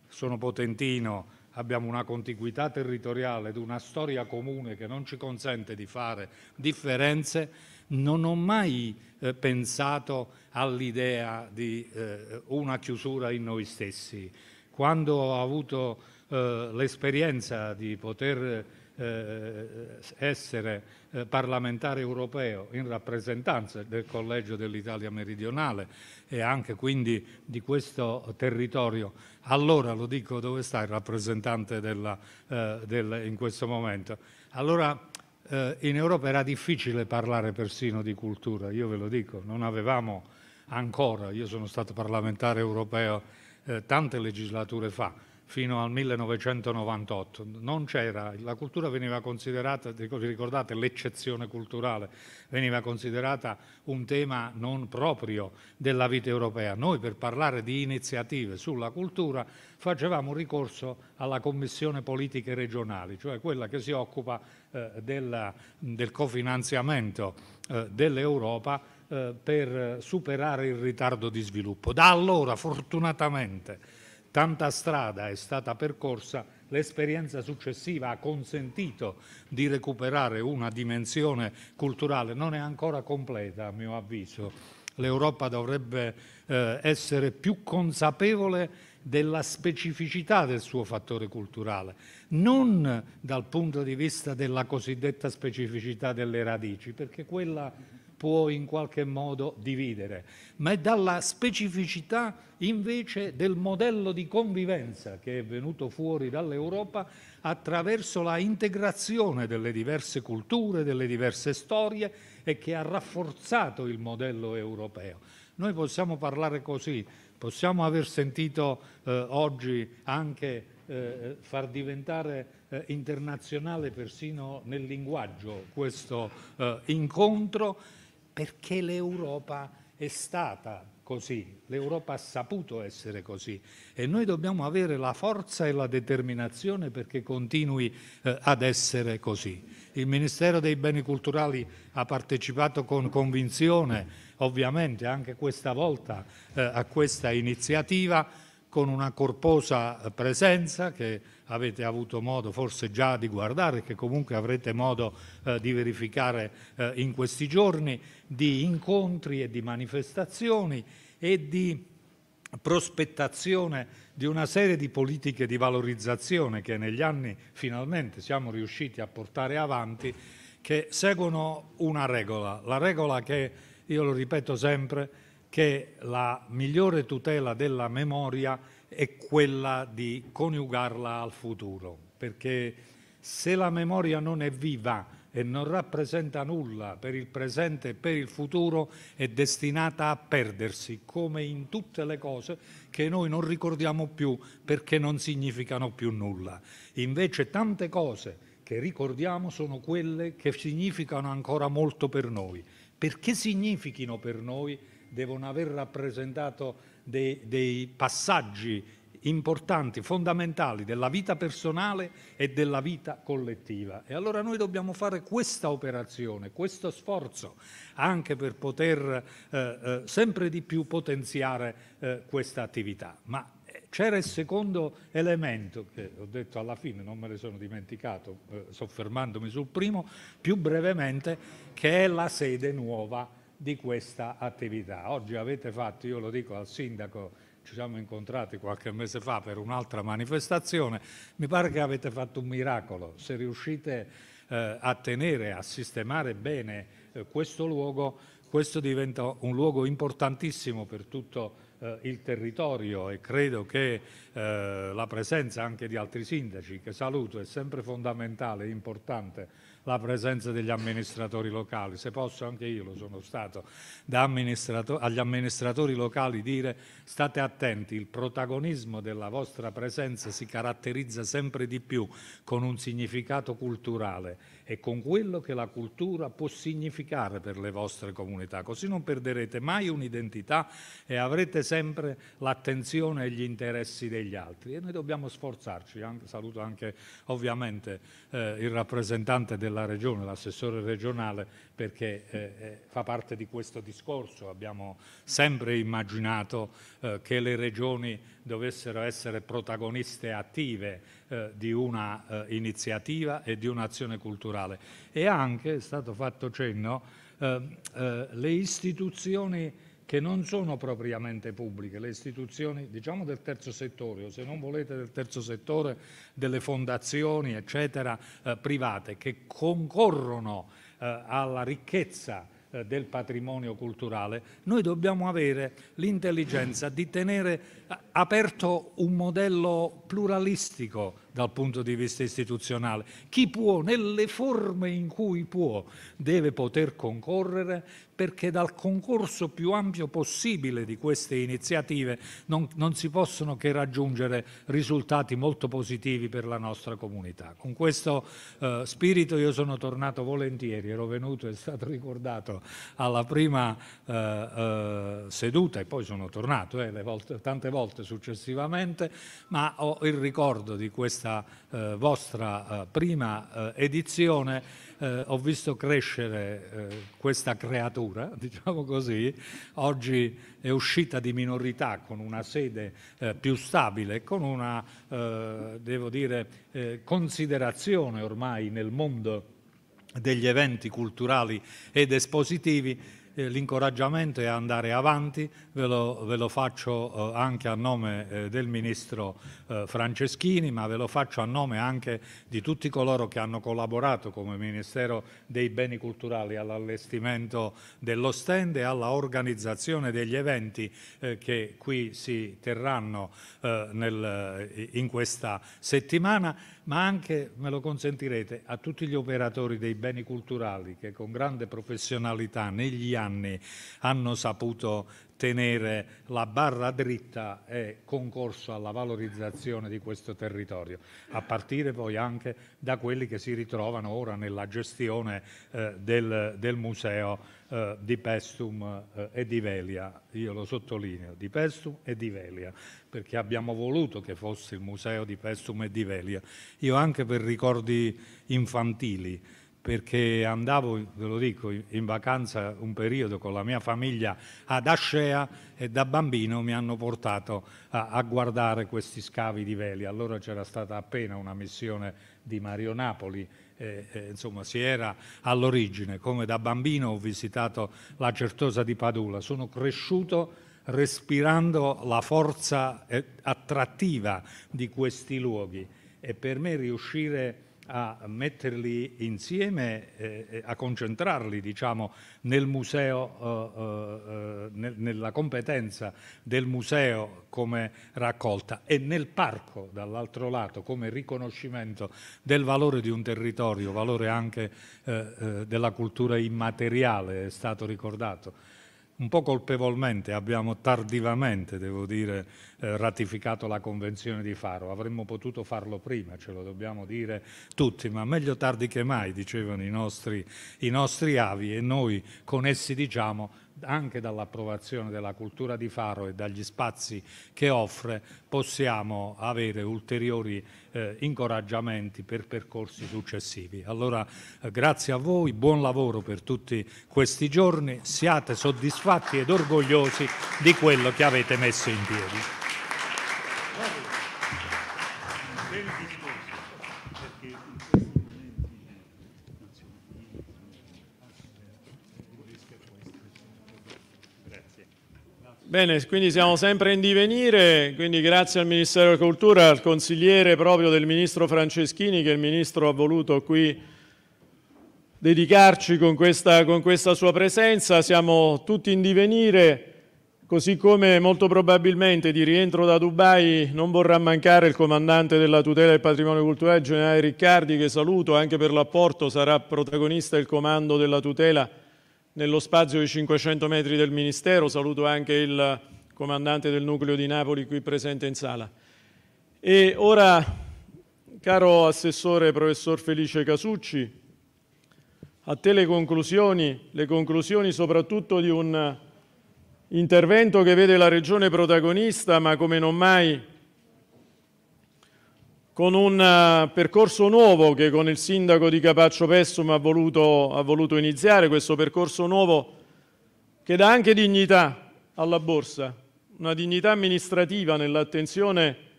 sono potentino, abbiamo una contiguità territoriale ed una storia comune che non ci consente di fare differenze non ho mai eh, pensato all'idea di eh, una chiusura in noi stessi. Quando ho avuto eh, l'esperienza di poter eh, essere eh, parlamentare europeo in rappresentanza del Collegio dell'Italia meridionale e anche quindi di questo territorio. Allora lo dico dove sta il rappresentante della, eh, del, in questo momento. Allora eh, in Europa era difficile parlare persino di cultura, io ve lo dico, non avevamo ancora, io sono stato parlamentare europeo eh, tante legislature fa, fino al 1998. Non c'era, la cultura veniva considerata, vi ricordate, l'eccezione culturale veniva considerata un tema non proprio della vita europea. Noi per parlare di iniziative sulla cultura facevamo ricorso alla Commissione Politiche Regionali, cioè quella che si occupa eh, della, del cofinanziamento eh, dell'Europa eh, per superare il ritardo di sviluppo. Da allora, fortunatamente, Tanta strada è stata percorsa, l'esperienza successiva ha consentito di recuperare una dimensione culturale, non è ancora completa a mio avviso. L'Europa dovrebbe eh, essere più consapevole della specificità del suo fattore culturale, non dal punto di vista della cosiddetta specificità delle radici, perché quella può in qualche modo dividere, ma è dalla specificità invece del modello di convivenza che è venuto fuori dall'Europa attraverso la integrazione delle diverse culture, delle diverse storie e che ha rafforzato il modello europeo. Noi possiamo parlare così, possiamo aver sentito eh, oggi anche eh, far diventare eh, internazionale persino nel linguaggio questo eh, incontro perché l'Europa è stata così, l'Europa ha saputo essere così e noi dobbiamo avere la forza e la determinazione perché continui eh, ad essere così. Il Ministero dei Beni Culturali ha partecipato con convinzione, ovviamente anche questa volta, eh, a questa iniziativa con una corposa eh, presenza che avete avuto modo forse già di guardare, che comunque avrete modo eh, di verificare eh, in questi giorni, di incontri e di manifestazioni e di prospettazione di una serie di politiche di valorizzazione che negli anni finalmente siamo riusciti a portare avanti, che seguono una regola, la regola che, io lo ripeto sempre, che la migliore tutela della memoria è quella di coniugarla al futuro, perché se la memoria non è viva e non rappresenta nulla per il presente e per il futuro, è destinata a perdersi, come in tutte le cose che noi non ricordiamo più perché non significano più nulla. Invece tante cose che ricordiamo sono quelle che significano ancora molto per noi. Perché significhino per noi devono aver rappresentato dei, dei passaggi importanti, fondamentali della vita personale e della vita collettiva. E allora noi dobbiamo fare questa operazione, questo sforzo, anche per poter eh, eh, sempre di più potenziare eh, questa attività. Ma eh, c'era il secondo elemento, che ho detto alla fine, non me ne sono dimenticato, eh, soffermandomi sul primo, più brevemente, che è la sede nuova di questa attività. Oggi avete fatto, io lo dico al sindaco, ci siamo incontrati qualche mese fa per un'altra manifestazione, mi pare che avete fatto un miracolo, se riuscite eh, a tenere, a sistemare bene eh, questo luogo, questo diventa un luogo importantissimo per tutto eh, il territorio e credo che eh, la presenza anche di altri sindaci, che saluto, è sempre fondamentale e importante la presenza degli amministratori locali. Se posso, anche io lo sono stato, amministrato agli amministratori locali dire state attenti, il protagonismo della vostra presenza si caratterizza sempre di più con un significato culturale e con quello che la cultura può significare per le vostre comunità. Così non perderete mai un'identità e avrete sempre l'attenzione e gli interessi degli altri. E noi dobbiamo sforzarci. saluto anche ovviamente eh, il rappresentante della Regione, l'assessore regionale perché eh, eh, fa parte di questo discorso. Abbiamo sempre immaginato eh, che le regioni dovessero essere protagoniste attive eh, di una eh, iniziativa e di un'azione culturale. E anche, è stato fatto cenno, ehm, eh, le istituzioni che non sono propriamente pubbliche, le istituzioni diciamo del terzo settore o se non volete del terzo settore, delle fondazioni eccetera eh, private che concorrono eh, alla ricchezza eh, del patrimonio culturale, noi dobbiamo avere l'intelligenza di tenere aperto un modello pluralistico dal punto di vista istituzionale. Chi può, nelle forme in cui può, deve poter concorrere perché dal concorso più ampio possibile di queste iniziative non, non si possono che raggiungere risultati molto positivi per la nostra comunità. Con questo eh, spirito io sono tornato volentieri, ero venuto, è stato ricordato, alla prima eh, eh, seduta e poi sono tornato, eh, volte, tante volte fatte successivamente, ma ho il ricordo di questa eh, vostra eh, prima eh, edizione. Eh, ho visto crescere eh, questa creatura, *laughs* diciamo così, oggi è uscita di minorità con una sede più stabile, con una, devo dire, considerazione ormai nel mondo degli eventi culturali ed espositivi eh, l'incoraggiamento è andare avanti, ve lo, ve lo faccio eh, anche a nome eh, del Ministro Franceschini, ma ve lo faccio a nome anche di tutti coloro che hanno collaborato come Ministero dei Beni Culturali all'allestimento dello stand e alla organizzazione degli eventi che qui si terranno in questa settimana, ma anche, me lo consentirete, a tutti gli operatori dei beni culturali che con grande professionalità negli anni anni hanno saputo tenere la barra dritta e concorso alla valorizzazione di questo territorio, a partire poi anche da quelli che si ritrovano ora nella gestione eh, del, del, museo eh, di Pestum eh, e di Velia. Io lo sottolineo, di Pestum e di Velia, perché abbiamo voluto che fosse il museo di Pestum e di Velia. Io anche per ricordi infantili perché andavo, ve lo dico, in vacanza un periodo con la mia famiglia ad Ascea e da bambino mi hanno portato a, a guardare questi scavi di veli. Allora c'era stata appena una missione di Mario Napoli, eh, eh, insomma si era all'origine, come da bambino ho visitato la Certosa di Padula, sono cresciuto respirando la forza eh, attrattiva di questi luoghi e per me riuscire a a metterli insieme, eh, a concentrarli diciamo, nel museo, eh, eh, eh, nel, nella competenza del museo come raccolta e nel parco dall'altro lato come riconoscimento del valore di un territorio, valore anche eh, della cultura immateriale, è stato ricordato un po' colpevolmente abbiamo tardivamente, devo dire, eh, ratificato la Convenzione di Faro. Avremmo potuto farlo prima, ce lo dobbiamo dire tutti, ma meglio tardi che mai, dicevano i nostri, i nostri avi, e noi con essi diciamo anche dall'approvazione della cultura di Faro e dagli spazi che offre possiamo avere ulteriori eh, incoraggiamenti per percorsi successivi. Allora eh, grazie a voi, buon lavoro per tutti questi giorni, siate soddisfatti ed orgogliosi di quello che avete messo in piedi. Bene, quindi siamo sempre in divenire, quindi grazie al Ministero della Cultura, al consigliere proprio del Ministro Franceschini che il Ministro ha voluto qui dedicarci con questa, con questa sua presenza, siamo tutti in divenire, così come molto probabilmente di rientro da Dubai non vorrà mancare il comandante della tutela del patrimonio culturale, generale Riccardi, che saluto anche per l'apporto, sarà protagonista del comando della tutela nello spazio di 500 metri del Ministero, saluto anche il comandante del nucleo di Napoli qui presente in sala. E ora, caro Assessore Professor Felice Casucci, a te le conclusioni, le conclusioni soprattutto di un intervento che vede la Regione protagonista, ma come non mai con un eh, percorso nuovo che con il sindaco di Capaccio Pessum ha voluto, ha voluto iniziare, questo percorso nuovo che dà anche dignità alla borsa, una dignità amministrativa nell'attenzione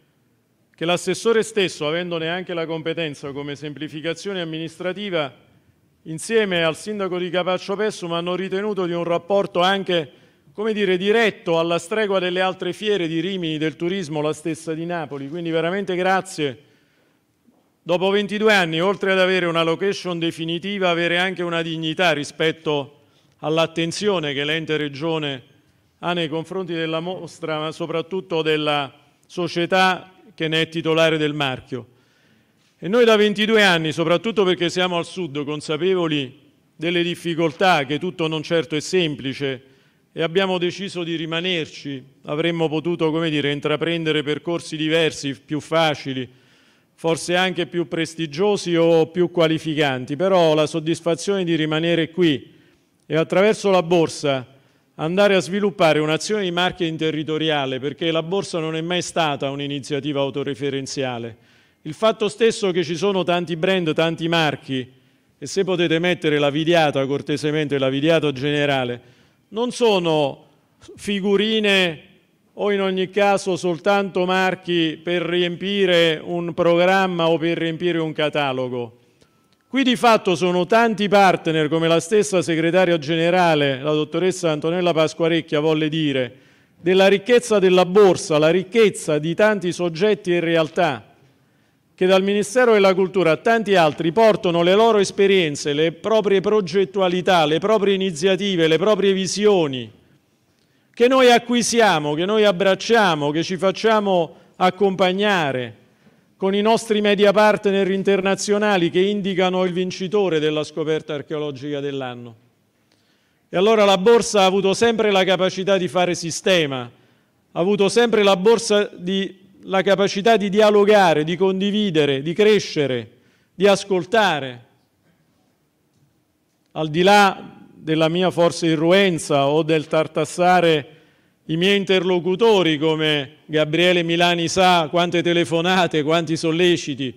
che l'assessore stesso, avendone anche la competenza come semplificazione amministrativa, insieme al sindaco di Capaccio Pessum hanno ritenuto di un rapporto anche come dire, diretto alla stregua delle altre fiere di Rimini, del turismo, la stessa di Napoli. Quindi veramente grazie. Dopo 22 anni, oltre ad avere una location definitiva, avere anche una dignità rispetto all'attenzione che l'ente regione ha nei confronti della mostra, ma soprattutto della società che ne è titolare del marchio. E noi da 22 anni, soprattutto perché siamo al sud, consapevoli delle difficoltà, che tutto non certo è semplice, e abbiamo deciso di rimanerci. Avremmo potuto, come dire, intraprendere percorsi diversi, più facili, forse anche più prestigiosi o più qualificanti, però la soddisfazione di rimanere qui e attraverso la borsa andare a sviluppare un'azione di marketing territoriale, perché la borsa non è mai stata un'iniziativa autoreferenziale. Il fatto stesso che ci sono tanti brand, tanti marchi, e se potete mettere la vidiata cortesemente, la vidiata generale, non sono figurine o in ogni caso soltanto marchi per riempire un programma o per riempire un catalogo. Qui di fatto sono tanti partner, come la stessa segretaria generale, la dottoressa Antonella Pasquarecchia, volle dire, della ricchezza della borsa, la ricchezza di tanti soggetti e realtà che dal Ministero della Cultura a tanti altri portano le loro esperienze, le proprie progettualità, le proprie iniziative, le proprie visioni, che noi acquisiamo, che noi abbracciamo, che ci facciamo accompagnare con i nostri media partner internazionali che indicano il vincitore della scoperta archeologica dell'anno. E allora la borsa ha avuto sempre la capacità di fare sistema, ha avuto sempre la borsa di la capacità di dialogare, di condividere, di crescere, di ascoltare, al di là della mia forse irruenza o del tartassare i miei interlocutori come Gabriele Milani sa quante telefonate, quanti solleciti,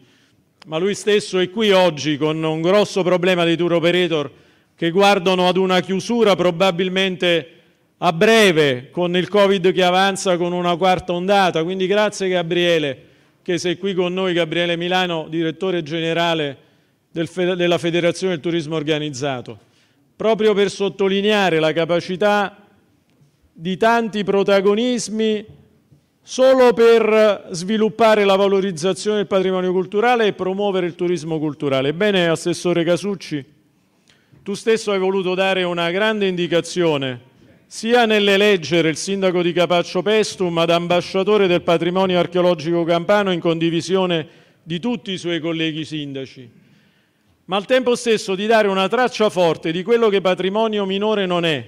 ma lui stesso è qui oggi con un grosso problema dei tour operator che guardano ad una chiusura probabilmente a breve con il Covid che avanza con una quarta ondata. Quindi grazie Gabriele che sei qui con noi, Gabriele Milano, direttore generale del, della Federazione del Turismo Organizzato, proprio per sottolineare la capacità di tanti protagonismi solo per sviluppare la valorizzazione del patrimonio culturale e promuovere il turismo culturale. Ebbene, Assessore Casucci, tu stesso hai voluto dare una grande indicazione sia nell'eleggere il sindaco di Capaccio Pestum ad ambasciatore del patrimonio archeologico campano in condivisione di tutti i suoi colleghi sindaci, ma al tempo stesso di dare una traccia forte di quello che patrimonio minore non è,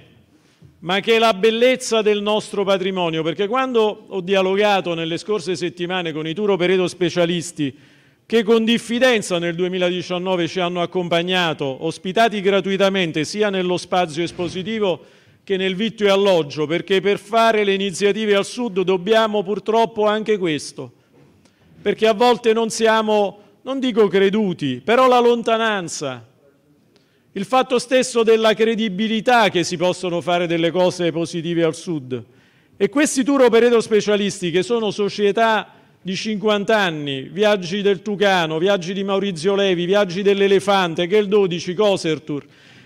ma che è la bellezza del nostro patrimonio, perché quando ho dialogato nelle scorse settimane con i tour operato specialisti che con diffidenza nel 2019 ci hanno accompagnato, ospitati gratuitamente sia nello spazio espositivo che nel vitto e alloggio, perché per fare le iniziative al sud dobbiamo purtroppo anche questo, perché a volte non siamo, non dico creduti, però la lontananza, il fatto stesso della credibilità che si possono fare delle cose positive al sud. E questi tour operator specialisti, che sono società di 50 anni, viaggi del Tucano, viaggi di Maurizio Levi, viaggi dell'Elefante, che è il 12, Cosertur,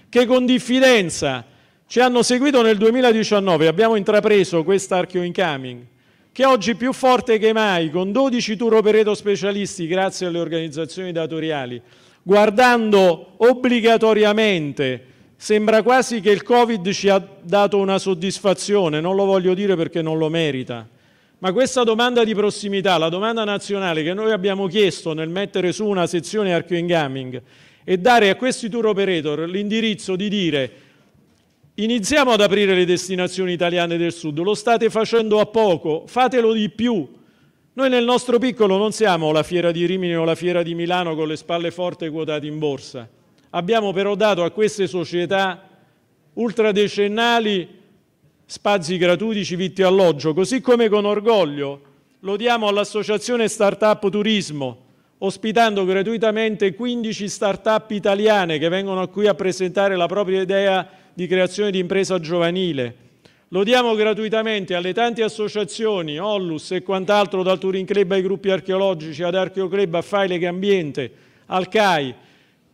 che con diffidenza ci hanno seguito nel 2019, abbiamo intrapreso questa quest'archio incoming, che oggi più forte che mai, con 12 tour operator specialisti grazie alle organizzazioni datoriali, guardando obbligatoriamente, sembra quasi che il Covid ci ha dato una soddisfazione, non lo voglio dire perché non lo merita, ma questa domanda di prossimità, la domanda nazionale che noi abbiamo chiesto nel mettere su una sezione Archeo Ingaming e dare a questi tour operator l'indirizzo di dire Iniziamo ad aprire le destinazioni italiane del Sud, lo state facendo a poco, fatelo di più. Noi nel nostro piccolo non siamo la fiera di Rimini o la fiera di Milano con le spalle forti quotate in borsa. Abbiamo però dato a queste società ultradecennali spazi gratuiti, civitti e alloggio, così come con orgoglio lo diamo all'associazione Startup Turismo, ospitando gratuitamente 15 startup italiane che vengono qui a presentare la propria idea di creazione di impresa giovanile. Lo diamo gratuitamente alle tante associazioni, Ollus e quant'altro, dal Touring Club ai gruppi archeologici, ad Archeo a Faileg Ambiente, al CAI,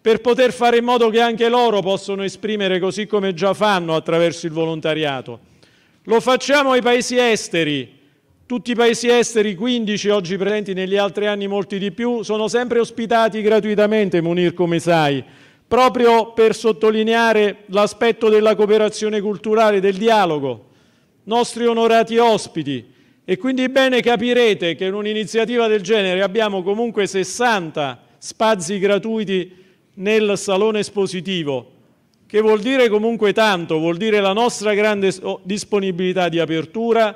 per poter fare in modo che anche loro possano esprimere così come già fanno attraverso il volontariato. Lo facciamo ai paesi esteri, tutti i paesi esteri, 15 oggi presenti negli altri anni molti di più, sono sempre ospitati gratuitamente, Munir come sai, proprio per sottolineare l'aspetto della cooperazione culturale, del dialogo, nostri onorati ospiti. E quindi bene capirete che in un'iniziativa del genere abbiamo comunque 60 spazi gratuiti nel salone espositivo, che vuol dire comunque tanto, vuol dire la nostra grande disponibilità di apertura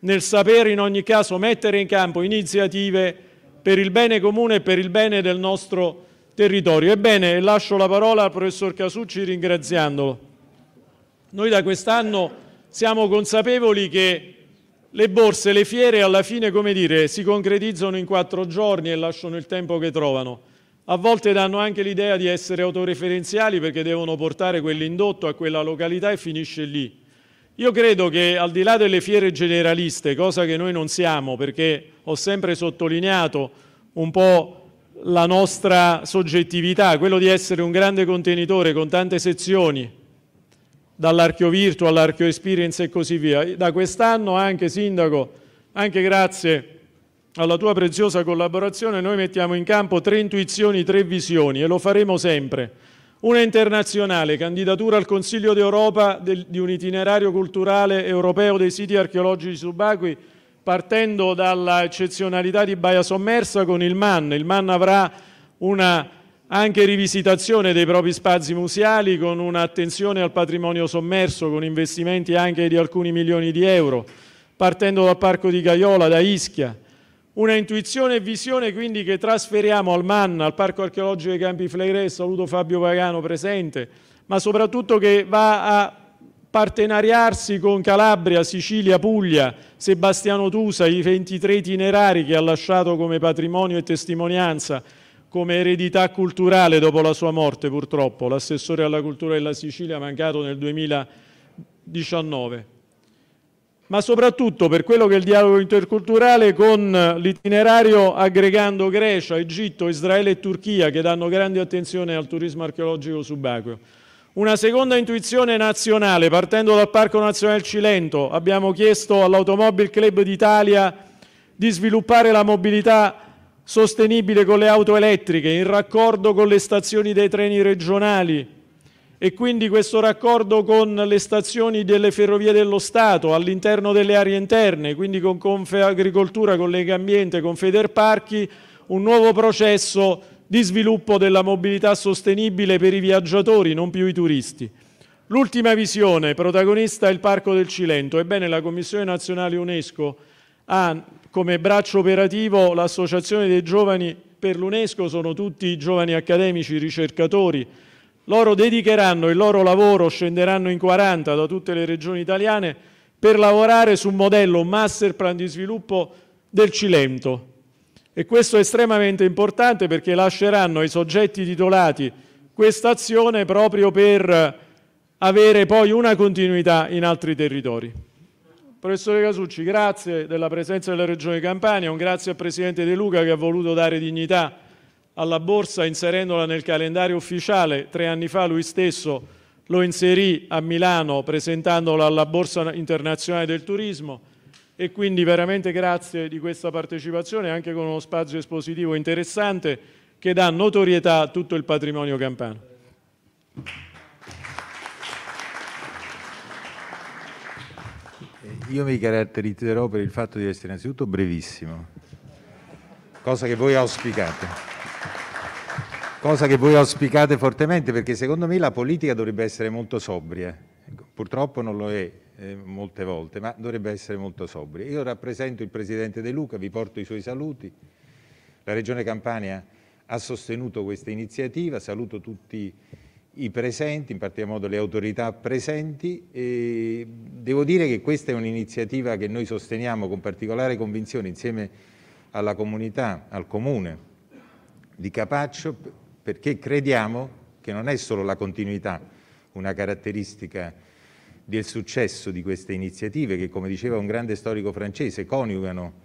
nel sapere in ogni caso mettere in campo iniziative per il bene comune e per il bene del nostro territorio. Ebbene, lascio la parola al professor Casucci ringraziandolo. Noi da quest'anno siamo consapevoli che le borse, le fiere alla fine, come dire, si concretizzano in quattro giorni e lasciano il tempo che trovano. A volte danno anche l'idea di essere autoreferenziali perché devono portare quell'indotto a quella località e finisce lì. Io credo che al di là delle fiere generaliste, cosa che noi non siamo perché ho sempre sottolineato un po' la nostra soggettività, quello di essere un grande contenitore con tante sezioni, dall'archio virtuo all'archio experience e così via. Da quest'anno anche Sindaco, anche grazie alla tua preziosa collaborazione, noi mettiamo in campo tre intuizioni, tre visioni e lo faremo sempre. Una internazionale, candidatura al Consiglio d'Europa di un itinerario culturale europeo dei siti archeologici subacquei, partendo dall'eccezionalità di Baia Sommersa con il MAN. Il MAN avrà una anche rivisitazione dei propri spazi museali con un'attenzione al patrimonio sommerso, con investimenti anche di alcuni milioni di euro, partendo dal Parco di Gaiola, da Ischia. Una intuizione e visione quindi che trasferiamo al MAN, al Parco Archeologico dei Campi Flegrei, saluto Fabio Pagano presente, ma soprattutto che va a partenariarsi con Calabria, Sicilia, Puglia, Sebastiano Tusa, i 23 itinerari che ha lasciato come patrimonio e testimonianza, come eredità culturale dopo la sua morte purtroppo, l'assessore alla cultura della Sicilia mancato nel 2019. Ma soprattutto per quello che è il dialogo interculturale con l'itinerario aggregando Grecia, Egitto, Israele e Turchia che danno grande attenzione al turismo archeologico subacqueo. Una seconda intuizione nazionale, partendo dal Parco Nazionale Cilento, abbiamo chiesto all'Automobile Club d'Italia di sviluppare la mobilità sostenibile con le auto elettriche, in raccordo con le stazioni dei treni regionali e quindi questo raccordo con le stazioni delle ferrovie dello Stato all'interno delle aree interne, quindi con Confagricoltura, con Legambiente, con Federparchi, un nuovo processo di sviluppo della mobilità sostenibile per i viaggiatori, non più i turisti. L'ultima visione, protagonista è il Parco del Cilento. Ebbene, la Commissione nazionale UNESCO ha come braccio operativo l'Associazione dei giovani per l'UNESCO, sono tutti giovani accademici, ricercatori. Loro dedicheranno il loro lavoro, scenderanno in 40 da tutte le regioni italiane per lavorare su un modello, un master plan di sviluppo del Cilento, e questo è estremamente importante perché lasceranno ai soggetti titolati questa azione proprio per avere poi una continuità in altri territori. Professore Casucci, grazie della presenza della Regione Campania, un grazie al Presidente De Luca che ha voluto dare dignità alla borsa inserendola nel calendario ufficiale. Tre anni fa lui stesso lo inserì a Milano presentandola alla Borsa Internazionale del Turismo e quindi veramente grazie di questa partecipazione anche con uno spazio espositivo interessante che dà notorietà a tutto il patrimonio campano. Io mi caratterizzerò per il fatto di essere innanzitutto brevissimo, cosa che voi auspicate cosa che voi auspicate fortemente, perché secondo me la politica dovrebbe essere molto sobria. Ecco, purtroppo non lo è eh, molte volte, ma dovrebbe essere molto sobrio. Io rappresento il Presidente De Luca, vi porto i suoi saluti. La Regione Campania ha sostenuto questa iniziativa, saluto tutti i presenti, in particolar modo le autorità presenti. E devo dire che questa è un'iniziativa che noi sosteniamo con particolare convinzione insieme alla comunità, al comune di Capaccio, perché crediamo che non è solo la continuità una caratteristica del successo di queste iniziative che, come diceva un grande storico francese, coniugano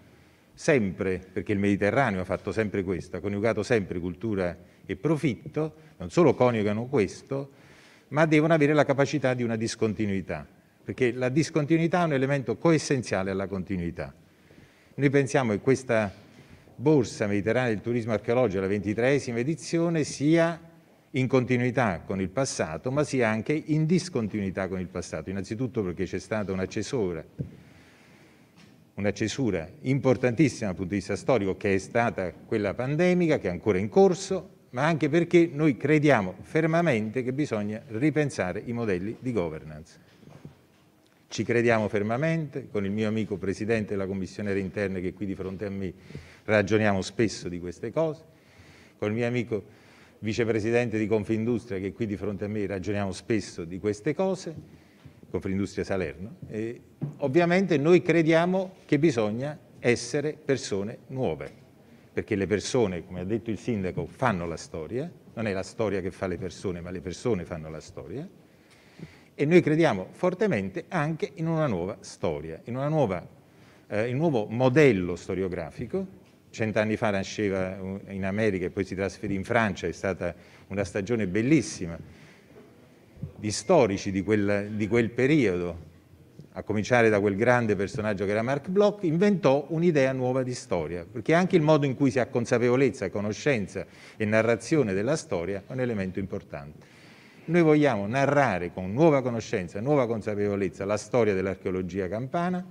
sempre, perché il Mediterraneo ha fatto sempre questo, ha coniugato sempre cultura e profitto, non solo coniugano questo, ma devono avere la capacità di una discontinuità, perché la discontinuità è un elemento coessenziale alla continuità. Noi pensiamo che questa borsa mediterranea del turismo archeologico, la ventitresima edizione, sia in continuità con il passato, ma sia anche in discontinuità con il passato, innanzitutto perché c'è stata una cesura, una cesura importantissima dal punto di vista storico, che è stata quella pandemica, che è ancora in corso, ma anche perché noi crediamo fermamente che bisogna ripensare i modelli di governance. Ci crediamo fermamente, con il mio amico Presidente della Commissione Interna che è qui di fronte a me ragioniamo spesso di queste cose, con il mio amico vicepresidente di Confindustria, che qui di fronte a me ragioniamo spesso di queste cose, Confindustria Salerno, e ovviamente noi crediamo che bisogna essere persone nuove, perché le persone, come ha detto il sindaco, fanno la storia, non è la storia che fa le persone, ma le persone fanno la storia, e noi crediamo fortemente anche in una nuova storia, in, una nuova, eh, in un nuovo modello storiografico Cent'anni fa nasceva in America e poi si trasferì in Francia, è stata una stagione bellissima di storici di quel, di quel periodo, a cominciare da quel grande personaggio che era Marc Bloch, inventò un'idea nuova di storia, perché anche il modo in cui si ha consapevolezza, conoscenza e narrazione della storia è un elemento importante. Noi vogliamo narrare con nuova conoscenza, nuova consapevolezza la storia dell'archeologia campana,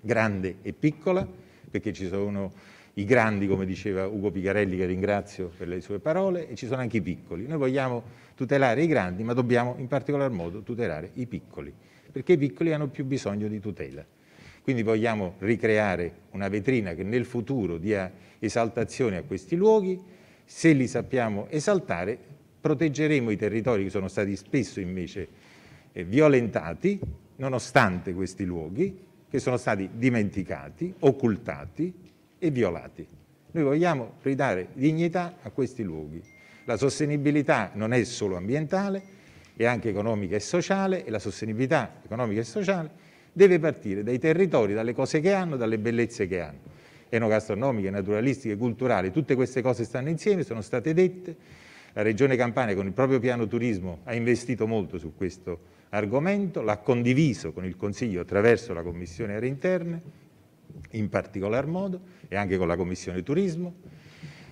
grande e piccola, perché ci sono i grandi, come diceva Ugo Picarelli, che ringrazio per le sue parole, e ci sono anche i piccoli. Noi vogliamo tutelare i grandi, ma dobbiamo in particolar modo tutelare i piccoli, perché i piccoli hanno più bisogno di tutela. Quindi vogliamo ricreare una vetrina che nel futuro dia esaltazione a questi luoghi, se li sappiamo esaltare proteggeremo i territori che sono stati spesso invece eh, violentati, nonostante questi luoghi, che sono stati dimenticati, occultati, e violati. Noi vogliamo ridare dignità a questi luoghi. La sostenibilità non è solo ambientale, è anche economica e sociale e la sostenibilità economica e sociale deve partire dai territori, dalle cose che hanno, dalle bellezze che hanno, enogastronomiche, naturalistiche, culturali, tutte queste cose stanno insieme, sono state dette. La Regione Campania con il proprio piano turismo ha investito molto su questo argomento, l'ha condiviso con il Consiglio attraverso la Commissione Aree Interne in particolar modo e anche con la Commissione Turismo.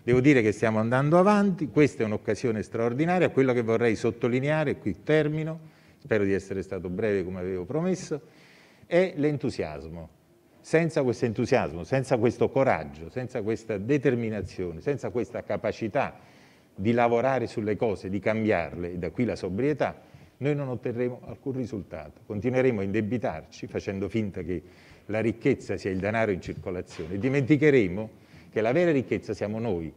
Devo dire che stiamo andando avanti, questa è un'occasione straordinaria, quello che vorrei sottolineare, qui termino, spero di essere stato breve come avevo promesso, è l'entusiasmo. Senza questo entusiasmo, senza questo coraggio, senza questa determinazione, senza questa capacità di lavorare sulle cose, di cambiarle, e da qui la sobrietà, noi non otterremo alcun risultato. Continueremo a indebitarci facendo finta che la ricchezza sia il denaro in circolazione. Dimenticheremo che la vera ricchezza siamo noi,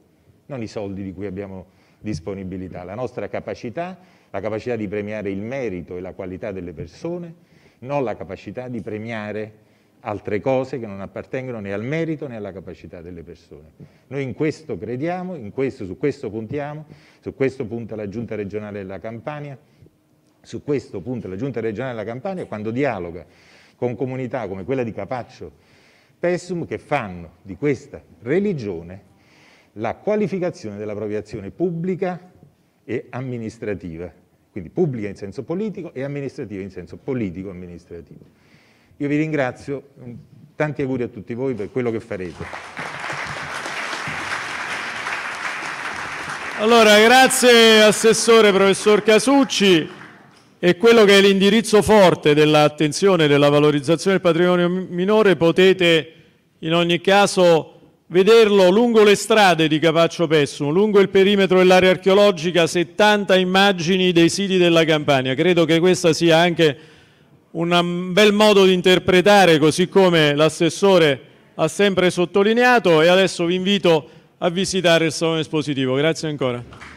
non i soldi di cui abbiamo disponibilità, la nostra capacità, la capacità di premiare il merito e la qualità delle persone, non la capacità di premiare altre cose che non appartengono né al merito né alla capacità delle persone. Noi in questo crediamo, in questo, su questo puntiamo, su questo punta la Giunta regionale della Campania, su questo punta la Giunta regionale della Campania quando dialoga con comunità come quella di Capaccio Pessum che fanno di questa religione la qualificazione della propria azione pubblica e amministrativa, quindi pubblica in senso politico e amministrativa in senso politico-amministrativo. Io vi ringrazio, tanti auguri a tutti voi per quello che farete. Allora, grazie Assessore Professor Casucci e quello che è l'indirizzo forte dell'attenzione e della valorizzazione del patrimonio minore potete in ogni caso vederlo lungo le strade di Capaccio Pessimo, lungo il perimetro dell'area archeologica, 70 immagini dei siti della Campania. Credo che questo sia anche un um, bel modo di interpretare, così come l'assessore ha sempre sottolineato e adesso vi invito a visitare il salone espositivo. Grazie ancora.